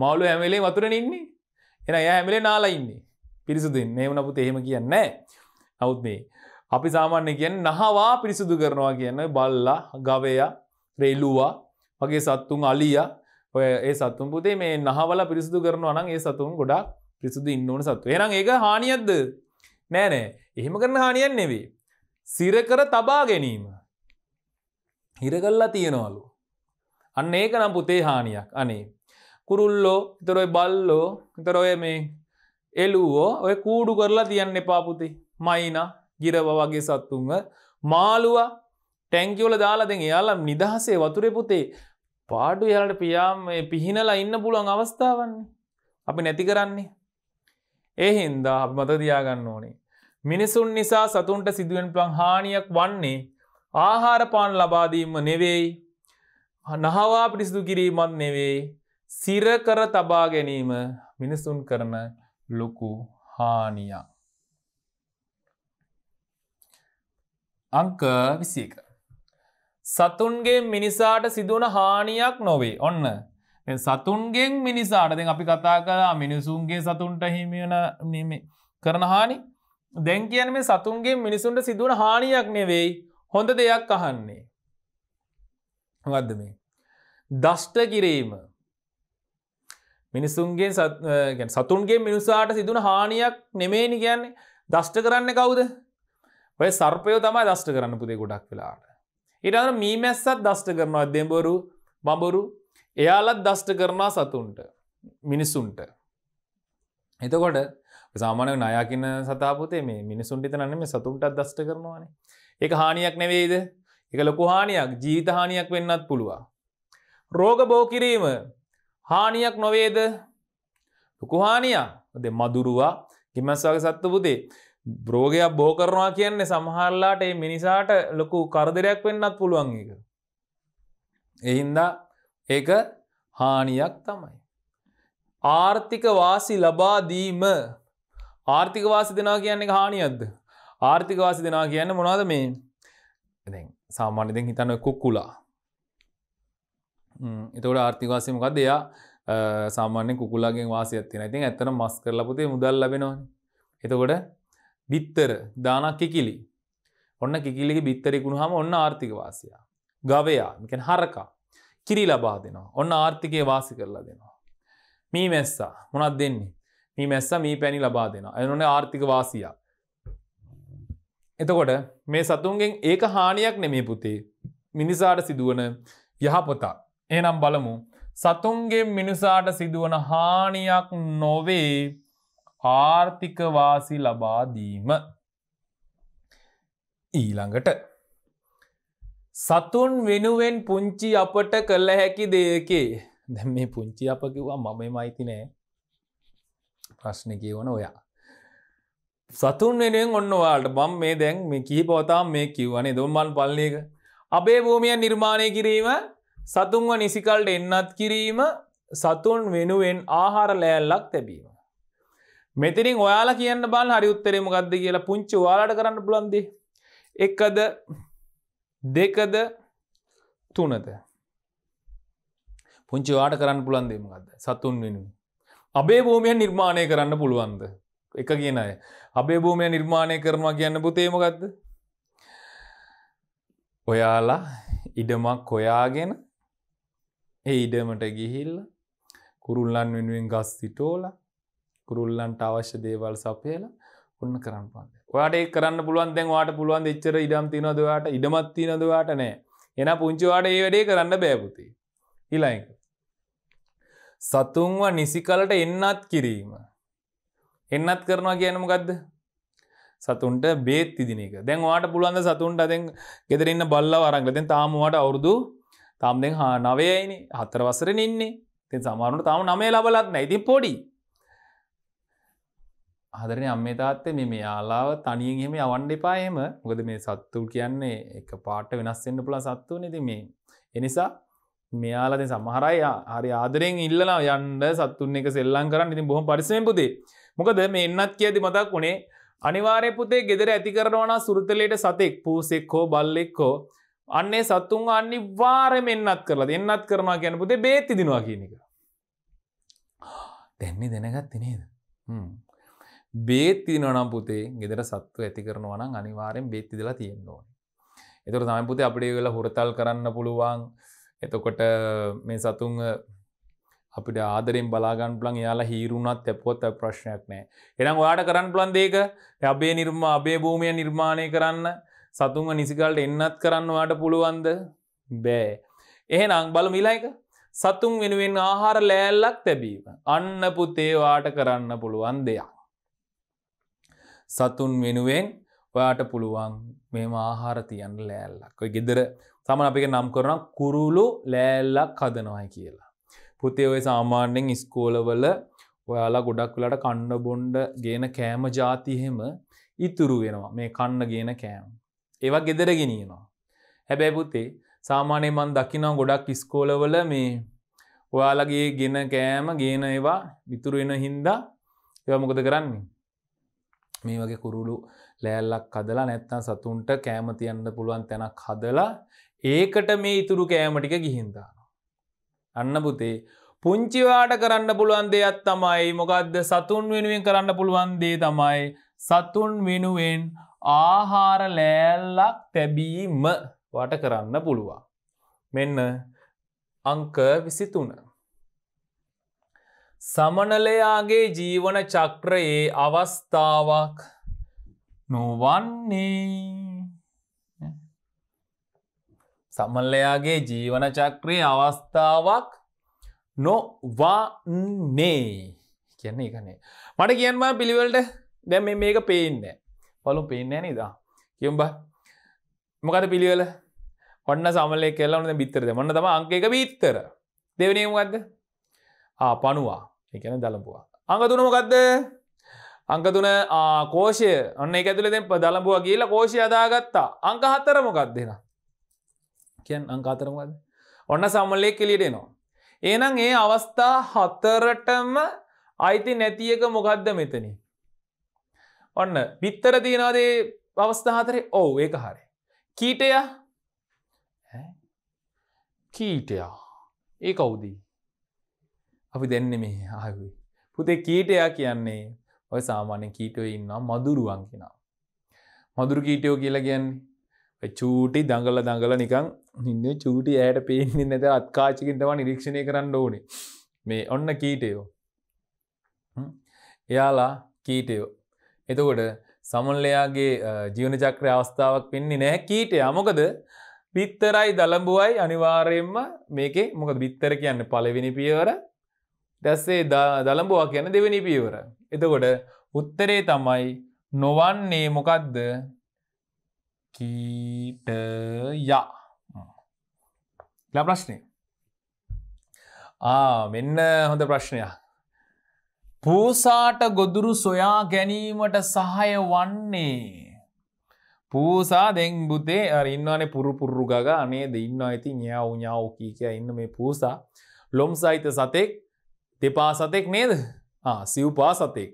මාළු හැමලේ වතුරන ඉන්නේ එන ය හැමලේ නාලා ඉන්නේ පිරිසුදුන් නේවනපුත එහෙම කියන්න අවුත් මේ අපි සාමාන්‍ය කියන්න නහවා පිරිසුදු කරනවා කියන්න බල්ලා ගවයා රෙල්ලුවා වගේ සත්තුන් අලියා ඔය ඒ සත්තුම් පුතේ මේ නහවල පිරිසිදු කරනවා නම් ඒ සතුන් ගොඩා පිරිසිදු ඉන්න ඕන සත්තු එනම් ඒක හානියක්ද නෑනෑ එහෙම කරන හානියක් නෙවේ සිරකර තබා ගැනීම හිරගල්ලා තියෙනවලු අන්න ඒක නම් පුතේ හානියක් අනේ කුරුල්ලෝ ඉතරොයි බල්ලෝ ඉතරොය මේ එලුවෝ ඔය කූඩු කරලා තියන්න එපාපුති මයින ගිරව වගේ සත්තුන්ව මාලුව ටැංකිවල දාලා දෙෙන් එයාලම් නිදහසේ වතුරෙපුතේ පාඩු යාලට පියාම පිහිනලා ඉන්න පුළුවන් අවස්ථාවන්නේ අපි නැති කරන්නේ. ඒ හින්දා අප මත තියාගන්න ඕනේ. මිනිසුන් නිසා සතුන්ට සිදුවෙන් ප්ලං හානියක් වන්නේ ආහාරපාන ලබාදීම නෙවෙයි නහවා පිරිසිදු කිරීමත් නෙවෙයි සිරකර තබා ගැනීම මිනිසුන් කරන ලොකු හානියක්. අංක විසි එක සතුන්ගේ මිනිසාට සිදුවන හානියක් නොවේ ඔන්න සතුන්ගෙන් මිනිසාට දෙ අපි කතා කලා මිනිසුන්ගේ සතුන්ට හිමියන කරන හානි දැන් කියන මේ සතුන්ගේ මිනිසුන්ට සිදුවන හානියක් නෙවෙයි හොඳ දෙයක් අහන්නේ වද මේ දෂ්ට කිරීම මිනිසුන්ගේ සතුන්ගේ මිනිසාට සිදුන හානියක් නෙමේනි කියන්නේ දෂ්ට කරන්න කවුද ඔය සර්පයෝ තමයි දෂ්ට කරන්න පුදේ ගොඩක් වෙලාට ඉටර මී මැස්සත් දස්ට කරනවා දෙඹරු මඹරු එයාලත් දස්ට කරනා සතුන්ට මිනිස්සුන්ට එතකොට සාමානය නයකින සතාපතේ මේ මිනිසුන්ටිත නන්නේ මේ සතුන්ටත් දස්ට කරනවානේ එක හානියක් නෙවෙයිද එක ලොකු හානියක් ජීවිත හානියක් වෙන්නත් පුළුවන් රෝග බෝකිරීම හානියක් නොවේද ලොකුහානියක් දෙ මදුරුවා ගිමස්වාගේ සත්ත පුතේ බ්‍රෝගයක් බෝ කරනවා කියන්නේ සමහල්ලාට ඒ මිනිසාට ලොකු කරදරයක් වෙන්නත් පුළුවන් එක. එහින්දා ඒක හානියක් තමයි. ආර්ථික වාසි ලබාදීම ආර්ථික වාසි දෙනා කියන්නේ හානියක්ද. ආර්ථික වාසි දෙනා කියන්න මොනාද මේ දැන් සාමාන්‍යදෙන් හිතන්න කුක්කුලා. එතකට ආර්ථිකවාසයමකක් දෙයා සාමාන්‍ය කුකුලාගෙන් වාසියත්තින ඉතින් ඇත්තන මස් කරලපුතේ මුදල් ලබෙනවාන. එතකොට බිත්තර දානක් කිකිලි ඔන්න කිකිලි බිත්තරෙකුණු හම ඔන්න ආර්ථික වාසියා ගවයා මිකෙන් හරකා කිරි ලබා දෙනවා ඔන්න ආර්ථිකය වාසි කරලා දෙනවා මී මැස්සා මොනත් දෙන්නේ මේ මැස්ස මී පැණි ලබා දෙෙන ඇනොන ආර්ථික වාසියා එතකොට මේ සතුන්ගෙන් ඒක හානියක් නෙමේ පුතේ මිනිසාට සිදුවන යහපතා එනම් බලමු සතුන්ගේ මිනිසාට සිදුවන හානියක් නොවේ ආර්ථිකවාසි ලබාදීම ඊළඟට සතුන් වෙනුවෙන් පුංචි අපට කල්ල හැකි දෙයකේ දැම් මේ පුංචි අප කිව්වා මම මයිති නෑ ප්‍රශ්න කියවන ඔයා සතුන් වෙනුවෙන් ඔන්නවාට බම් මේ දැන් මේ කිහි පවතාම් මේ කිව්වනේ දුම්මන් පල්ලියක අපේ භූමියන් නිර්මාණය කිරීම සතුන්ව නිසිකල්ට එන්නත් කිරීම සතුන් වෙනුවෙන් ආහාර ලෑල්ලක් තැබීම මෙතිරින් ඔයාලා කියන්න බාල හරි උත්තරේම ගත්ද කියලා පුංචි වාලට කරන්න පුලන්දි එකද දෙකද තුනද පුංචි වාට කරන්න පුලන්දේම ගත්ද සතුන් වෙනුව අබේ භූමිය නිර්මාණය කරන්න පුළුවන්ද එක කියන අය අබේ භූමය නිර්මාණය කරනවා කියන්න පුතේම ගත්ද ඔයාලා ඉඩමක් කොයාගෙන ඒ ඉඩමට ගිහිල්ල කුරුල්ලන් වෙනුවෙන් ගස් සිටෝලා කුරුල්ලන්ට අවශ්‍ය දේවල් සපයලා ඔන්න කරන්න පන්න වාට කරන්න පුළුවන් දැන් වාට පුළුවන් දෙච්චර ඉඩම් තිනොදවාට ඉඩමත් තිනොදවාට නෑ එන පුංචිවාට ඒ වැඩේ කරන්න බෑපුති ඉලයික සතුන්ව නිසිකලට එන්නත් කිරීම එන්නත් කරනවා කියනමගදද සතුන්ට බේත් ඉදිනක දැන් වාට පුළුවන්ද සතුන්ට අදැන් ගෙදරන්න බල්ල වරංගලතින් තාමවාට අවුරුදු තාම් දෙෙන් හා නවයයිනි හතර වසරෙන ඉන්නේ තින් සමාරුට තාම නමේ ලබලත් නැති පොඩි හදරන අම්මේ තාත්තේ මේ යාලාව තනියෙන් එහෙම අවන්ඩ එපායම ගොද මේ සත්තුල් කියන්නේ එක පාට වෙනස්සෙන්න්න පුළ සත්තු නෙති මේ එනිසා මෙයාලද සමහරයි හරි ආදරෙන් ඉල්ලලා යන්ඩ සත්තුන් එක සෙල්ලන් කරන්න ඉතින් බොහොම පරිසෙන් පුදේ මොකද මේ එන්නත් ඇති මතක් වුණේ අනිවාරය පුතේ ගෙදර ඇති කරනවන සුරතලයට සතෙක් පූසෙක්කෝ බල්ලෙක්කෝ අන්නේ සත්තුන් අනි වාරම එන්නත් කරලා දෙන්නත් කරනවා ගැන පුතේ බේත්ති දිනවා කියනක දැන්නේ දැනගත් නේද බේත්ති නොනම් පුතේ ගෙදර සත්ව ඇති කරනවනම් අනිවාරෙන් බේත්තිදලා තියෙන්න ඕන එතුර තමයි පුතේ අපිට වෙල හොරතල් කරන්න පුළුවන් එතකොට මේ සතුන් අපිට ආදරෙන් බලාගන් පලන් යාලා හීරුුණත් තැපොත් ප්‍රශ්නයක් නෑ එනම් වාට කරන්න පුලන් දේක අපේ නිර්ම අපේ භූමය නිර්මාණය කරන්න සතුන්ව නිසිකල්ට එන්නත් කරන්නවාට පුළුවන්ද බෑ. එහෙනම් බල මිලයික සතුන් වෙනුවෙන් ආහාර ලෑල්ලක් තැබීම. අන්න පුතේවාට කරන්න පුළුවන් දෙයක්. සතුන් වෙනුවෙන් ඔයාට පුළුවන් මෙම ආහාරතියන්න ලෑල්ලක් ගෙදර සමන අපික නම් කරන කුරුලු ලෑල්ලක් කදනවයි කියලා. පුතේ ඔය සාමාන්‍යෙන් ඉස්කෝලවල ඔයාලා ගොඩක් වෙලට කණ්ඩ බොන්්ඩ ගේන කෑම ජාතිහෙම ඉතුරු වෙනවා මේ කන්න ගේන කෑම්. ඒවා ගෙදර ගෙනියනවා. හැබැයි පුතේ සාමානය මන් දකිනවා ගොඩක් ඉස්කෝලවල මේ ඔයාලගේ ගෙන කෑම ගේන ඒවා විතුරු වෙන හින්දා ඒවා මොකද කරන්නේ මේ වගේ කුරුලු ලෑල්ලක් කදලා නැත්තන් සතුන්ට කෑමතියන්න පුළුවන් තැනක් හදලා ඒකට මේ ඉතුරු කෑමටික ගිහින්දාන. අන්න පුතේ පුංචිවාට කරන්න පුළුවන් දෙයක් තමයි මොකක්ද සතුන් වෙනුවෙන් කරන්න පුළුවන් දේ තමයි සතුන් වෙනුවෙන් ආහාර ලෑල්ලක් තැබීම වට කරන්න පුළුවන්. මෙන්න අංක විසිතුන. සමනලයාගේ ජීවන චක්‍රයේ අවස්ථාවක් නොවන්නේ සමල්ලයාගේ ජීවන චක්‍රයේ අවස්ථාවක් නොවාන්නේ කියන්නේ එකනේ මට කියන්ම පිළිවලට දැම මේක පේන්න පලු පේන්න නිදා කියම්බ මොකද පිළිවල ඔන්න සමලය කෙල්ලවන බිත්තරද මන්න තම අංක එක බිත්තර දෙවනීමගත්ද පනුවා එකන දළඹවා. අඟතුනමකක්ද අංකතුන කෝෂය ඔන්න එක ඇතුළ දෙප දළඹවා කියලා කෝෂය අදාගත්තා අංක හත්තරමකක් දෙෙන කියන් අංකාතරමකද ඔන්න සම්මල්ලෙක් කෙලිටේනවා. ඒනම් ඒ අවස්ථා හතරටම අයිති නැතියක මොකක්ද මෙතනි. ඔන්න බිත්තර තියනදේ අවස්ථාතරේ ඔවු ඒක හරි. කීටය කීටයා ඒ කවුදී අපි දෙන්න මේ ආයුයි. පුතේ කීටයා කියන්නේ ඔය සාමාන්‍ය කීටයෝ ඉන්නවා මදුරුවන් කෙනා. මදුරු කීටයෝ කියලා කියන්නේ චූටි දඟල දඟල නිකං ඉන්න චූටි ඇයට පේන්නේ නැත අත්කාචිකින් තව නිරීක්ෂණය කරන්න ඕනේ මේ ඔන්න කීටයෝ එයාලා කීටයෝ එතකොට සමල්ලයාගේ ජීවන චක්‍රය අවස්ථාවක් පෙන්න්නේ නෑ කීටය අමොකද බිත්තරයි දළඹුවයි අනිවාරයෙන්ම මේකේ මොක බිත්තර කියන්න පලවෙනි පියවර දැස්සේ දළඹවා කියන දෙවැනි පීවර. එතකොට උත්තරේ තමයි නොවන්නේ මොකක්ද කීටයා ලා ප්‍රශ්නය මෙන්න හොඳ ප්‍රශ්නයක් පූසාට ගොදුරු සොයා ගැනීමට සහය වන්නේ පූසා දෙංබුතේ ඉන්නවානේ පුරුපුරුග අනේ ද ඉන්න ඇති ඥාව ඥාව කී කිය ඉන්න මේ පූසා ලොම් සහිත සතෙක් තෙපා සතෙක් නේද සිව්පා සතෙක්.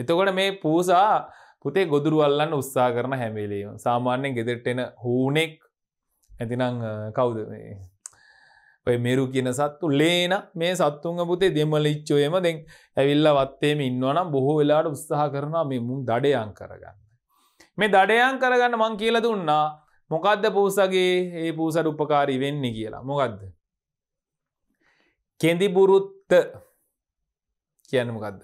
එතකොට මේ පූසා පුතේ ගොදුරුවල්ලන්න උත්සා කරන හැමේලීම සාමාන්‍යෙන් ගෙදෙට්ටෙන හූනෙක් ඇතිනං කවුද මේ ඔය මෙරු කියන සත්තු ලේන මේ සත්තුන්ග පුතේ දෙමල ඉච්චෝයම දෙන් ඇවිල්ල වත්තේම ඉන්නවනම් බොහෝ වෙලාට උත්සාහ කරනවා මේ මුන් දඩයන් කරගන්න. මේ දඩයන් කරගන්න මං කියල දුන්නා මොකක්ද පූසගේ ඒ පූසට උපකාරී වෙන්නේ කියලා මොකක්ද. කෙඳිබුරුත්ත කියන්නමකක්ද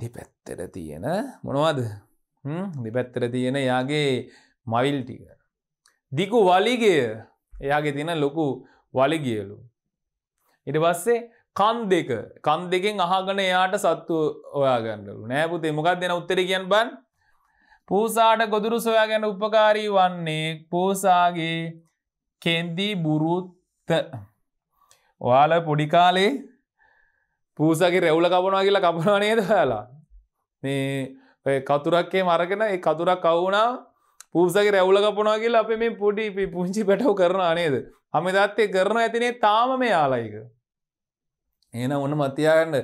දෙපැත්තට තියෙන මොනවාද දෙපැත්තර තියෙන යාගේ මවිල් ටික දිකු වලිගය එයාගේ තියෙන ලොකු වලිගියලු ඉට පස්සේ කන් දෙක කන් දෙකෙන් අහගන එයාට සත්තු ඔයාගන්නලු නෑපුතේ මොකක් දෙන උත්තර කියන් බන් පූසාට ගොදුරු සොයා ගැන උපකාරී වන්නේ පෝසාගේ කෙන්දී බුරුත්ත ඔයාල පොඩිකාලේ පූසගේ රැවුල කපනවා කියලා කපනවා නේද හලා මේ කතුරක්කේ මරගෙන ඒ කතුරක් කවුනා පූසගේ රැවුල කපනවා කියලා අපි මේ පොඩි පුංචි පැටව කරනවා නේද අමිදත්තේ කරන ඇතිනේ තාම මේ යාලයික එන ඔන්න මතියාගන්න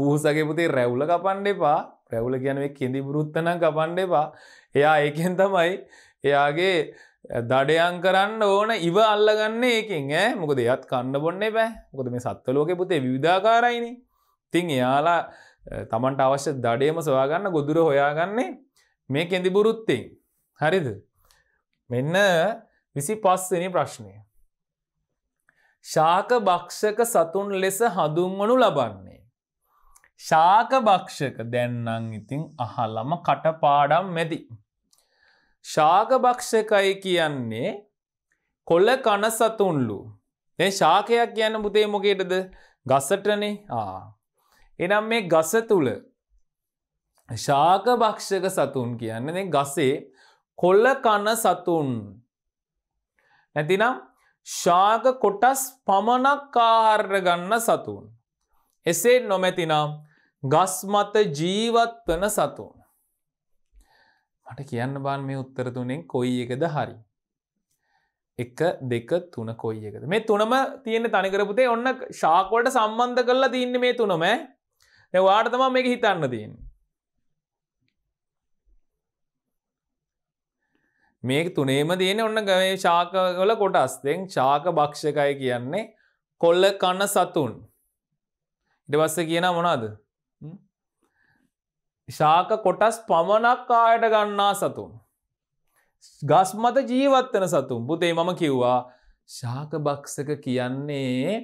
පූසගේ පුතේ රැවුල කපන්න එපා රැවුල ගැනව කෙදි බෘත්තනම් කපන්න එපා එයා ඒකෙන් තමයි එයාගේ දඩයන් කරන්න ඕන ඉව අල්ලගන්න ඒකින් මොකද එයත් කන්න බොන්න එපෑ මොකද මේ සත්වලෝක පුතේ විවිධාකාරයිනේ තින් එයාලා තමන්ට අවශ්‍ය දඩයම සොයාගන්න ගොදුර හොයාගන්නේ මේ කෙදිබුරුත්තිං හරිද මෙන්න විසි පස්සනි ප්‍රශ්නය ශාක භක්ෂක සතුන් ලෙස හඳුන්වනු ලබන්නේ ශාක භක්ෂක දැන්නම් ඉතින් අහල්ලම කටපාඩම් මැති. ශාක භක්ෂකයි කියන්නේ කොල්ල කන සතුන්ලු. ඒ ශාකයක් කියන්න පුතේ මොකේටද ගස්සටනේ ආ එනම් මේ ගස තුළ ශාකභක්ෂක සතුන් කියන්න ගසේ කොල්ල කන්න සතුන් නැතිනම් ශාක කොටස් පමණක් ආහාර ගන්න සතුන්. එසේ නොමැතිනම් ගස් මත ජීවත් වන සතුන්. මට කියන්න බාන් මේ උත්තර තුනෙන් කොයි එකද හරි. එක දෙක තුන කොයි එකද මේ තුනම තියෙන තනිකරපුතේ ඔන්න ශාකවලට සම්බන්ධ කරලා තියන්න මේ තුනම දැ වාට තමා මේක හිතන්න තියෙන් මේක තුනේම තියෙන ඔන්න ගවේ ශාකවල කොටස්තෙන් ශාක භක්ෂකය කියන්නේ කොල්ල කන්න සතුන් ඉටවස්ස කියන මොනාද ශාක කොටස් පමණක් ආයට ගන්නා සතුන් ගස් මත ජීවත්වන සතුන් පුතේ මම කිව්වා ශාක භක්ෂක කියන්නේ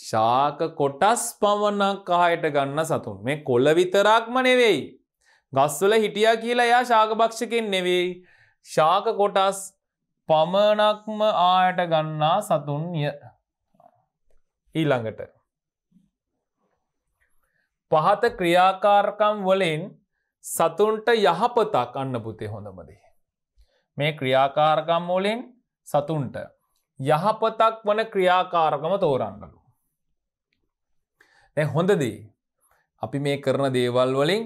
ශාක කොටස් පමණක් කහයට ගන්න සතුන් මේ කොල විතරක්ම නෙවෙයි. ගස්වල හිටියා කියලා එයා ශාකභක්ෂකෙන් නෙවෙයි. ශාක කොටස් පමණක්ම ආයට ගන්නා සතුන්ය ඊළඟට. පහත ක්‍රියාකාරකම් වලින් සතුන්ට යහපතක් අන්න පුතේ හොඳමදේ. මේ ක්‍රියාකාරකම් වලින් සතුන්ට යහපතක් වන ක්‍රියාකාරකම තෝරන්නලු. දැ හොඳදී. අපි මේ කරන දේවල් වලින්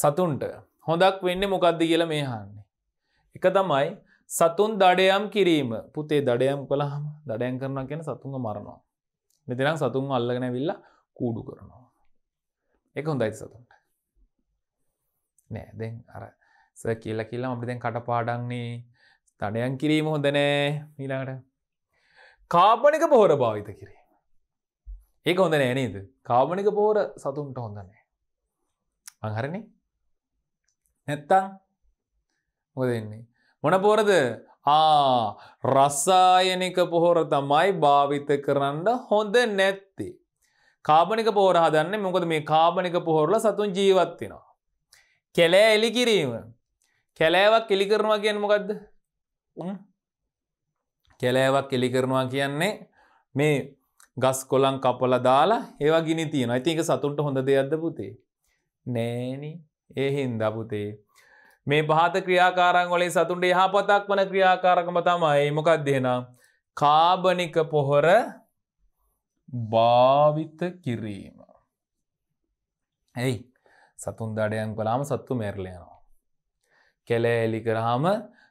සතුන්ට හොඳක් වෙන්න මොකක්ද කියල මේහන්නේ. එක තමයි සතුන් දඩයම් කිරීම පුතේ දඩයම් කළහම දඩයන් කරන කියෙන සතුන්ග මරනවා. මෙතිනම් සතුන් අල්ලගෙන විල්ල කූඩු කරනවා. එක හොඳයි සතුන්ට. නෑ දෙ අර ස කියල කියලා අපි දැන් කටපාඩන්නේ තඩයන් කිරීම හොඳනෑ මීලාට කාපනික පොහොර භාවිත කිරේ ඒක හොඳ නෑ නේද කාමනික පෝර සතුන්ට හොඳනෑ අහරණ නැත්තං මොදන්නේ මොන පෝරද රස්සායනික පොහොර තමයි භාවිත කරන්න හොඳ නැත්තේ කාබනික පෝර හදන්න මොකද මේ කාබනික පොහොරල සතුන් ජීවත්වෙනවා කෙලෑ එලි කිරීම කැලෑවක් එලි කරනවා කියන්න මොකක්ද කැලෑවක් එලි කරනවා කියන්නේ මේ ගස් කොලන් කපල දාලා ඒවා ගිනි තියෙන ඇති එක සතුන්ට හොඳ දෙයක්ද පුතේ නෑනි ඒහින් දපුතේ මේ භාත ක්‍රියාකාරංගොලින් සතුන්ට යහපතක් වන ක්‍රියාකාරකම තමයි මොකක් දෙනම් කාබනික පොහොර භාවිත කිරීම ඇයි සතුන් දඩයන් කලාම සත්තු මැරලයනවා. කෙලෑ එලි කරහාම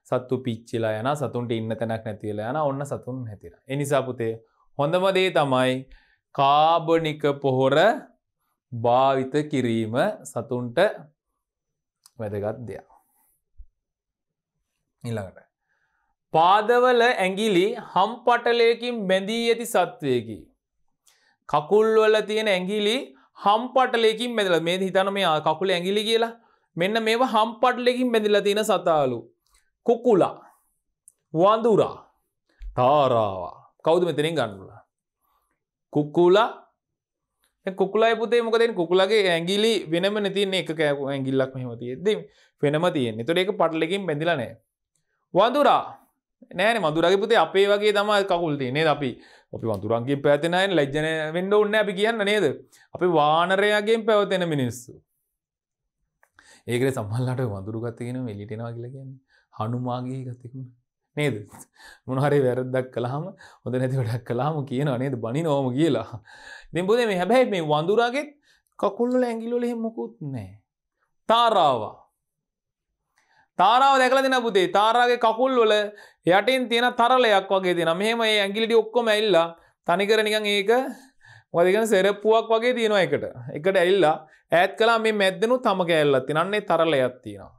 සත්තු පිච්චිලා යන සතුන්ට ඉන්න තැනක් නැතිවලා යන ඔන්න සතුන් හැතිර. එනිසා පුතේ හොඳමදේ තමයි කාබනික පොහොර භාවිත කිරීම සතුන්ට වැදගත් දෙයක්. ඉළඟට. පාදවල ඇගිලි හම්පටලයකින් බැඳී ඇති සත්වයකි. කකුල්වල තියෙන ඇගිලි හම්පටලයකින් බැදල මේ හිතන මේ කකුල ඇගිලි කියලා මෙන්න මේ හම්පටලෙකින් බැඳිල තියෙන සතාලු. කුකුලා වඳුරා තාරාවා කෞද මෙතනින් ගන්නුලා කුක්කුලා කුක්ලයි පුතේ මොකදෙන් කුකුලගේ ඇගිලි වෙනම නැතින්නේ එක කෑකු ඇගිල්ලක් මෙහමතියෙද වෙනම තියෙන් තුට ඒක පටලකින් පැඳිලනෑ වඳුරා නෑන මදුරගේ පුතේ අපේ වගේ තම කකුල්ති නේද අපි අපි වඳුරන්ගේ පැතිනයෙන් ලැජ්ජන වෙන්ඩ ඔන්න අපි කියන්න නේද අපි වානරයාගේ පැවතෙන මිනිස්සු ඒකට සම්මල්ලට වඳුරු ගත්තගෙන එලිටෙනවා කියලා කියන්න හනුමාගේ ගතකුණ නේද මොනහරි වැරද්දක් කළහම හොඳ නැති වැඩක් කලාම කියන නේද බනි නොම කියලා දෙම්බද මේ හැබැයි මේ වඳුරාගෙත් කකුල්ල ඇගිලොල හෙමකුත් නෑ තාරාවා තාරාව දැකල දෙන පුතේ තාරාගේ කකුල් වල යටෙන් තියෙන තරලයක් වගේ දෙන මෙහම ඒ ඇගිලිටි ඔක්කොම ඇල්ලා තනිකර නිකං ඒක වදකන සෙරප්පුුවක් වගේ තියෙනවා එකට එකට ඇල්ලා ඇත් කලා මේ මැද්දනු තම කෑල්ලත්ති නන්නේ තරලයක් තියෙනවා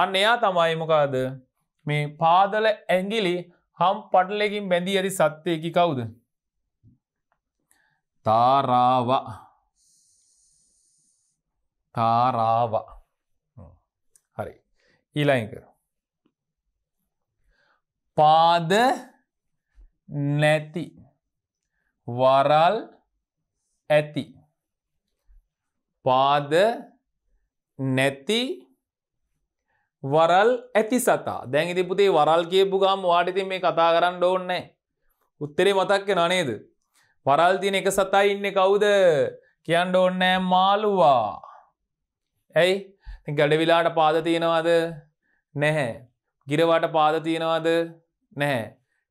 අන්න එයා තමයි මොකාද මේ පාදල ඇගිලි හම් පටලකින් බැඳී ඇරි සත්්‍යයකි කවුද. තාරාව තාරාව හරි ඊලයිකර. පාද නැති වරල් ඇති පාද නැති වරල් ඇති සතා දැන් ඉති පුතේ වරල් කියපු ගම් වාටිතින් මේ කතා කරන්න ඕන්නෑ. උත්තරේ මතක්ක නනේද. වරල් තින එක සතා ඉන්න කවුද කියන්න ඕන්නෑ මාළුවා. ඇයි ගඩවිලාට පාද තියෙනවාද නැහැ. ගිරවට පාද තියෙනවාද නැහැ.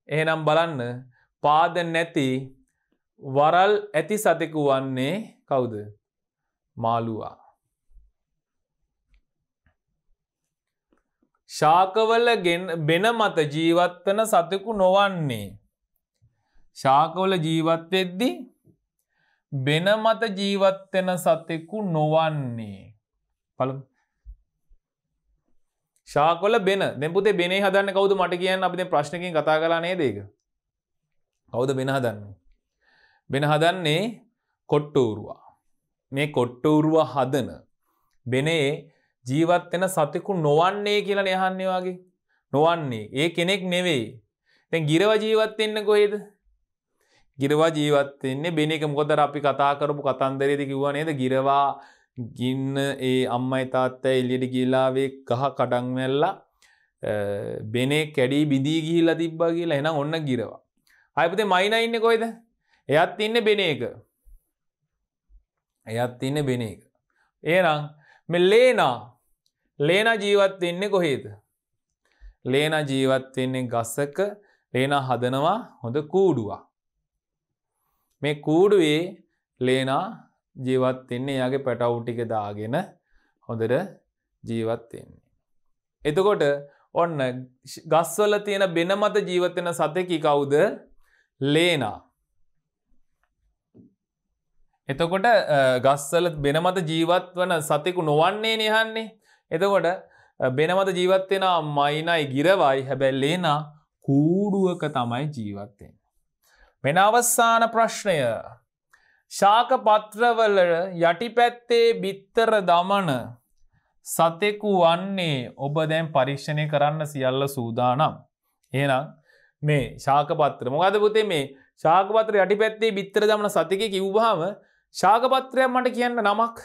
එහෙනම් බලන්න පාද නැති වරල් ඇති සතෙකු වන්නේ කවුද මාළුවා ශාකවල බෙන මත ජීවත්වන සතෙකු නොවන්නේ. ශාකවල ජීවත්වෙද්දි බෙන මත ජීවත්වෙන සතෙකු නොවන්නේ. පළ ශාකොල බෙන දෙපුතේ බෙනේ හදන්න කවුද මට කියන්න අපි ප්‍රශ්නකින් කතා කලා නේ දේක. කවුද බෙන හදන්න. බෙන හදන්නේ කොට්ටෝරුවා. මේ කොට්ටෝරුව හදන බෙනේ ජීවත් වෙන සතෙකු නොවන්නේ කියලා යහන්නේ වගේ නොවන්නේ ඒ කෙනෙක් නෙවෙයි තැන් ගිරව ජීවත්වෙන්න කොහේද ගිරවා ජීවත්වෙන්නේ බෙන එක මොකොදර අපි කතා කරපු කතන්දරේද කිව්වා නේද ගිරවා ගින්න ඒ අම්මයි තාත්ත එල්ලියට ගිලාවේ ගහ කඩංවැල්ලා බෙනේ කැඩී බිදී ගිහිලා තිබ්බා කියලා එනම් ඔන්න ගිරවා අයපතේ මයින ඉන්න කොයිද එයත් ඉන්න බෙන එක එයත් ඉන්න බෙන එක ඒනම් මෙල්ලේනා ලේන ජීවත් වෙන්නේ කොහේද. ලේන ජීවත් වෙන්නේ ගස්සක ලේන හදනවා හොඳ කූඩුවක්. මේ කූඩුවේ ලේනා ජීවත් වෙන්නේ යාගේ පැටවුටික දාගෙන හොඳට ජීවත් වෙන්නේ. එතකොට ඔන්න ගස්වල තියෙන බෙන මත ජීවත්වෙන සතකි කවුද ලේනා. එතකොට ගස්සල බෙන මත ජීවත් වන සතෙකු නොවන්නේ නිහන්නේ එතකොට බෙනමත ජීවත්වෙන අම්මයිනයි ගිරවයි හැබැල් ලේනා කූඩුවක තමයි ජීවත්තෙන්. මෙන අවස්සාන ප්‍රශ්නය ශාක පත්‍රවල යටි පැත්තේ බිත්තර දමන සතෙකු වන්නේ ඔබ දැන් පරීක්ෂණය කරන්න සියල්ල සූදානම්. එනම් මේ ශාකපත්‍ර මොකද පුතේ මේ ශාකපත්‍ර යටි පැත්තේ බිත්තර දමන සතික කිව්වාම ශාකපත්‍රයක් මට කියන්න නමක්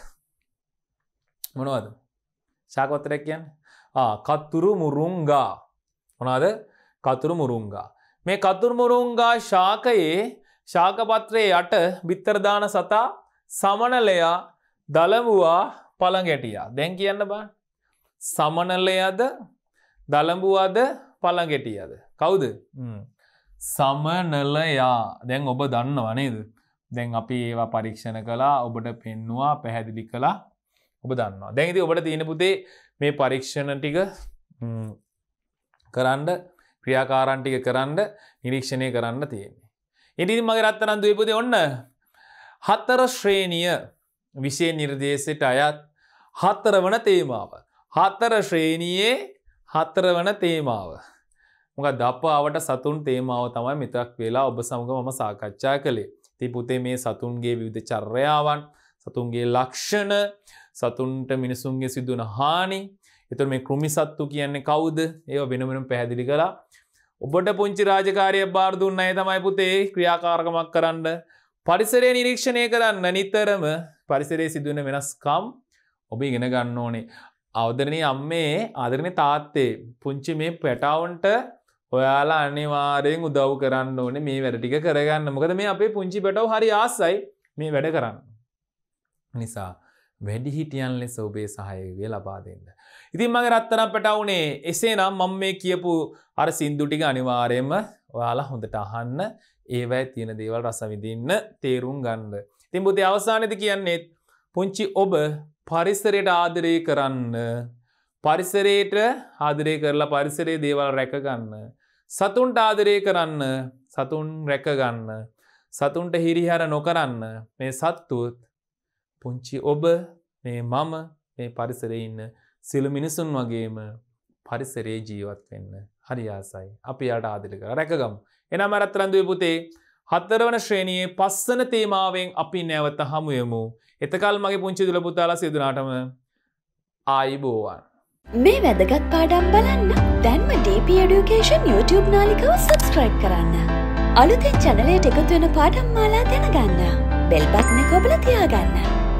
මොනවද සාකොත්තරයක් කියන්න කත්තුරු මුරුංගා මොනාද කතුරු මුරුංගා මේ කතුරු මුරුංගා ශාකයේ ශාකපත්‍රයේ යට බිත්තරදාන සතා සමනලයා දළඹවා පළඟැටියා දැන් කියන්න බා සමනලයද දළඹුවද පළගෙටියද කවුද සමනලයා දැන් ඔබ දන්නවනේද දැන් අපි ඒවා පරීක්ෂණ කලා ඔබට පෙන්නවා පැහැදිලි කලා ඔබ දන්නවා දැන්ති ඔබට තියෙන පුතේ මේ පරීක්ෂණ ටික කරන්ඩ ක්‍රියාකාරන්ටික කරන්න නිරීක්ෂණය කරන්න තියෙන්නේ. ඉඩි මගේ රත්තරන් දීපුද ඔන්න හත්තර ශ්‍රේණිය විෂය නිර්දේශයට අයත් හත්තර වන තේමාව. හත්තර ශ්‍රේණයේ හත්තර වන තේමාව. මොක දපාවට සතුන් තේමාව තමයි මිතක් වෙලා ඔබ සමඟ මම සාකච්ඡා කළේ. ති පුතේ මේ සතුන්ගේ විවිධ චර්යාවන් සතුන්ගේ ලක්ෂණ සතුන්ට මිනිසුන්ගේ සිදුවන හානි එතුර මේ කෘමි සත්තු කියන්නේ කවුද ඒ වෙනමෙනම් පැහැදිලි කලා ඔබට පුංචි රාජකාරය බාර්දුන්න අය තමයි පුතේ ක්‍රියාකාරකමක් කරන්න පරිසරය නිරීක්ෂණය කරන්න නිතරම පරිසරේ සිදුවන වෙනස්කම් ඔබ ඉගෙන ගන්න ඕනේ අවදරණය අම්මේ ආදරණ තාත්තේ පුංචි මේ පැටවුන්ට ඔයාලා අනිවාරයෙන් උදව් කරන්න ඕන මේ වැඩටික කරගන්න මොකද මේ අපේ පුංචි පැටව හරි ආසයි මේ වැඩ කරන්න නිසා වැඩිහිටියන් ලෙස ඔබේ සහයවිය ලබා දෙන්න. ඉතින් මගේ රත්තනම් පැටවුනේ එසේ නම් මං මේ කියපු අර සින්දුටික අනිවාරයම ඔයාලා හොඳට අහන්න ඒවයි තියෙන දේවල් රසවිදින්න තේරුම් ගන්න. තින් බුති අවසානති කියන්නේත් පුංචි ඔබ පරිසරයට ආදරය කරන්න පරිසරයට ආදරය කරලා පරිසරේ දේවල් රැකගන්න. සතුන්ට ආදරය කරන්න සතුන් රැකගන්න. සතුන්ට හිරිහර නොකරන්න මේ සත්තුත් පුංචි ඔබ මේ මම මේ පරිසරේ ඉන්න සිළු මිනිසුන් වගේම පරිසරේ ජීවත් වෙන්න හරි ආසයි. අපි යාට ආදරය කරලා රැකගමු. එනම රත්තරන්දුවේ පුතේ හතරවන ශ්‍රේණියේ පස්සන තේමාවෙන් අපි නැවත හමුයමු. එතකල් මගේ පුංචි දුල පුතාලා සිදුනාටම ආයිබෝවන්. මේ වැදගත් පාඩම් බලන්න දැන්ම DP Education YouTube නාලිකව සබස්ක්‍රයිබ් කරන්න. අලුතෙන් චැනලයට එකතු වෙන පාඩම් මාලා දැනගන්න. බෙල් බටන කොබල තියාගන්න.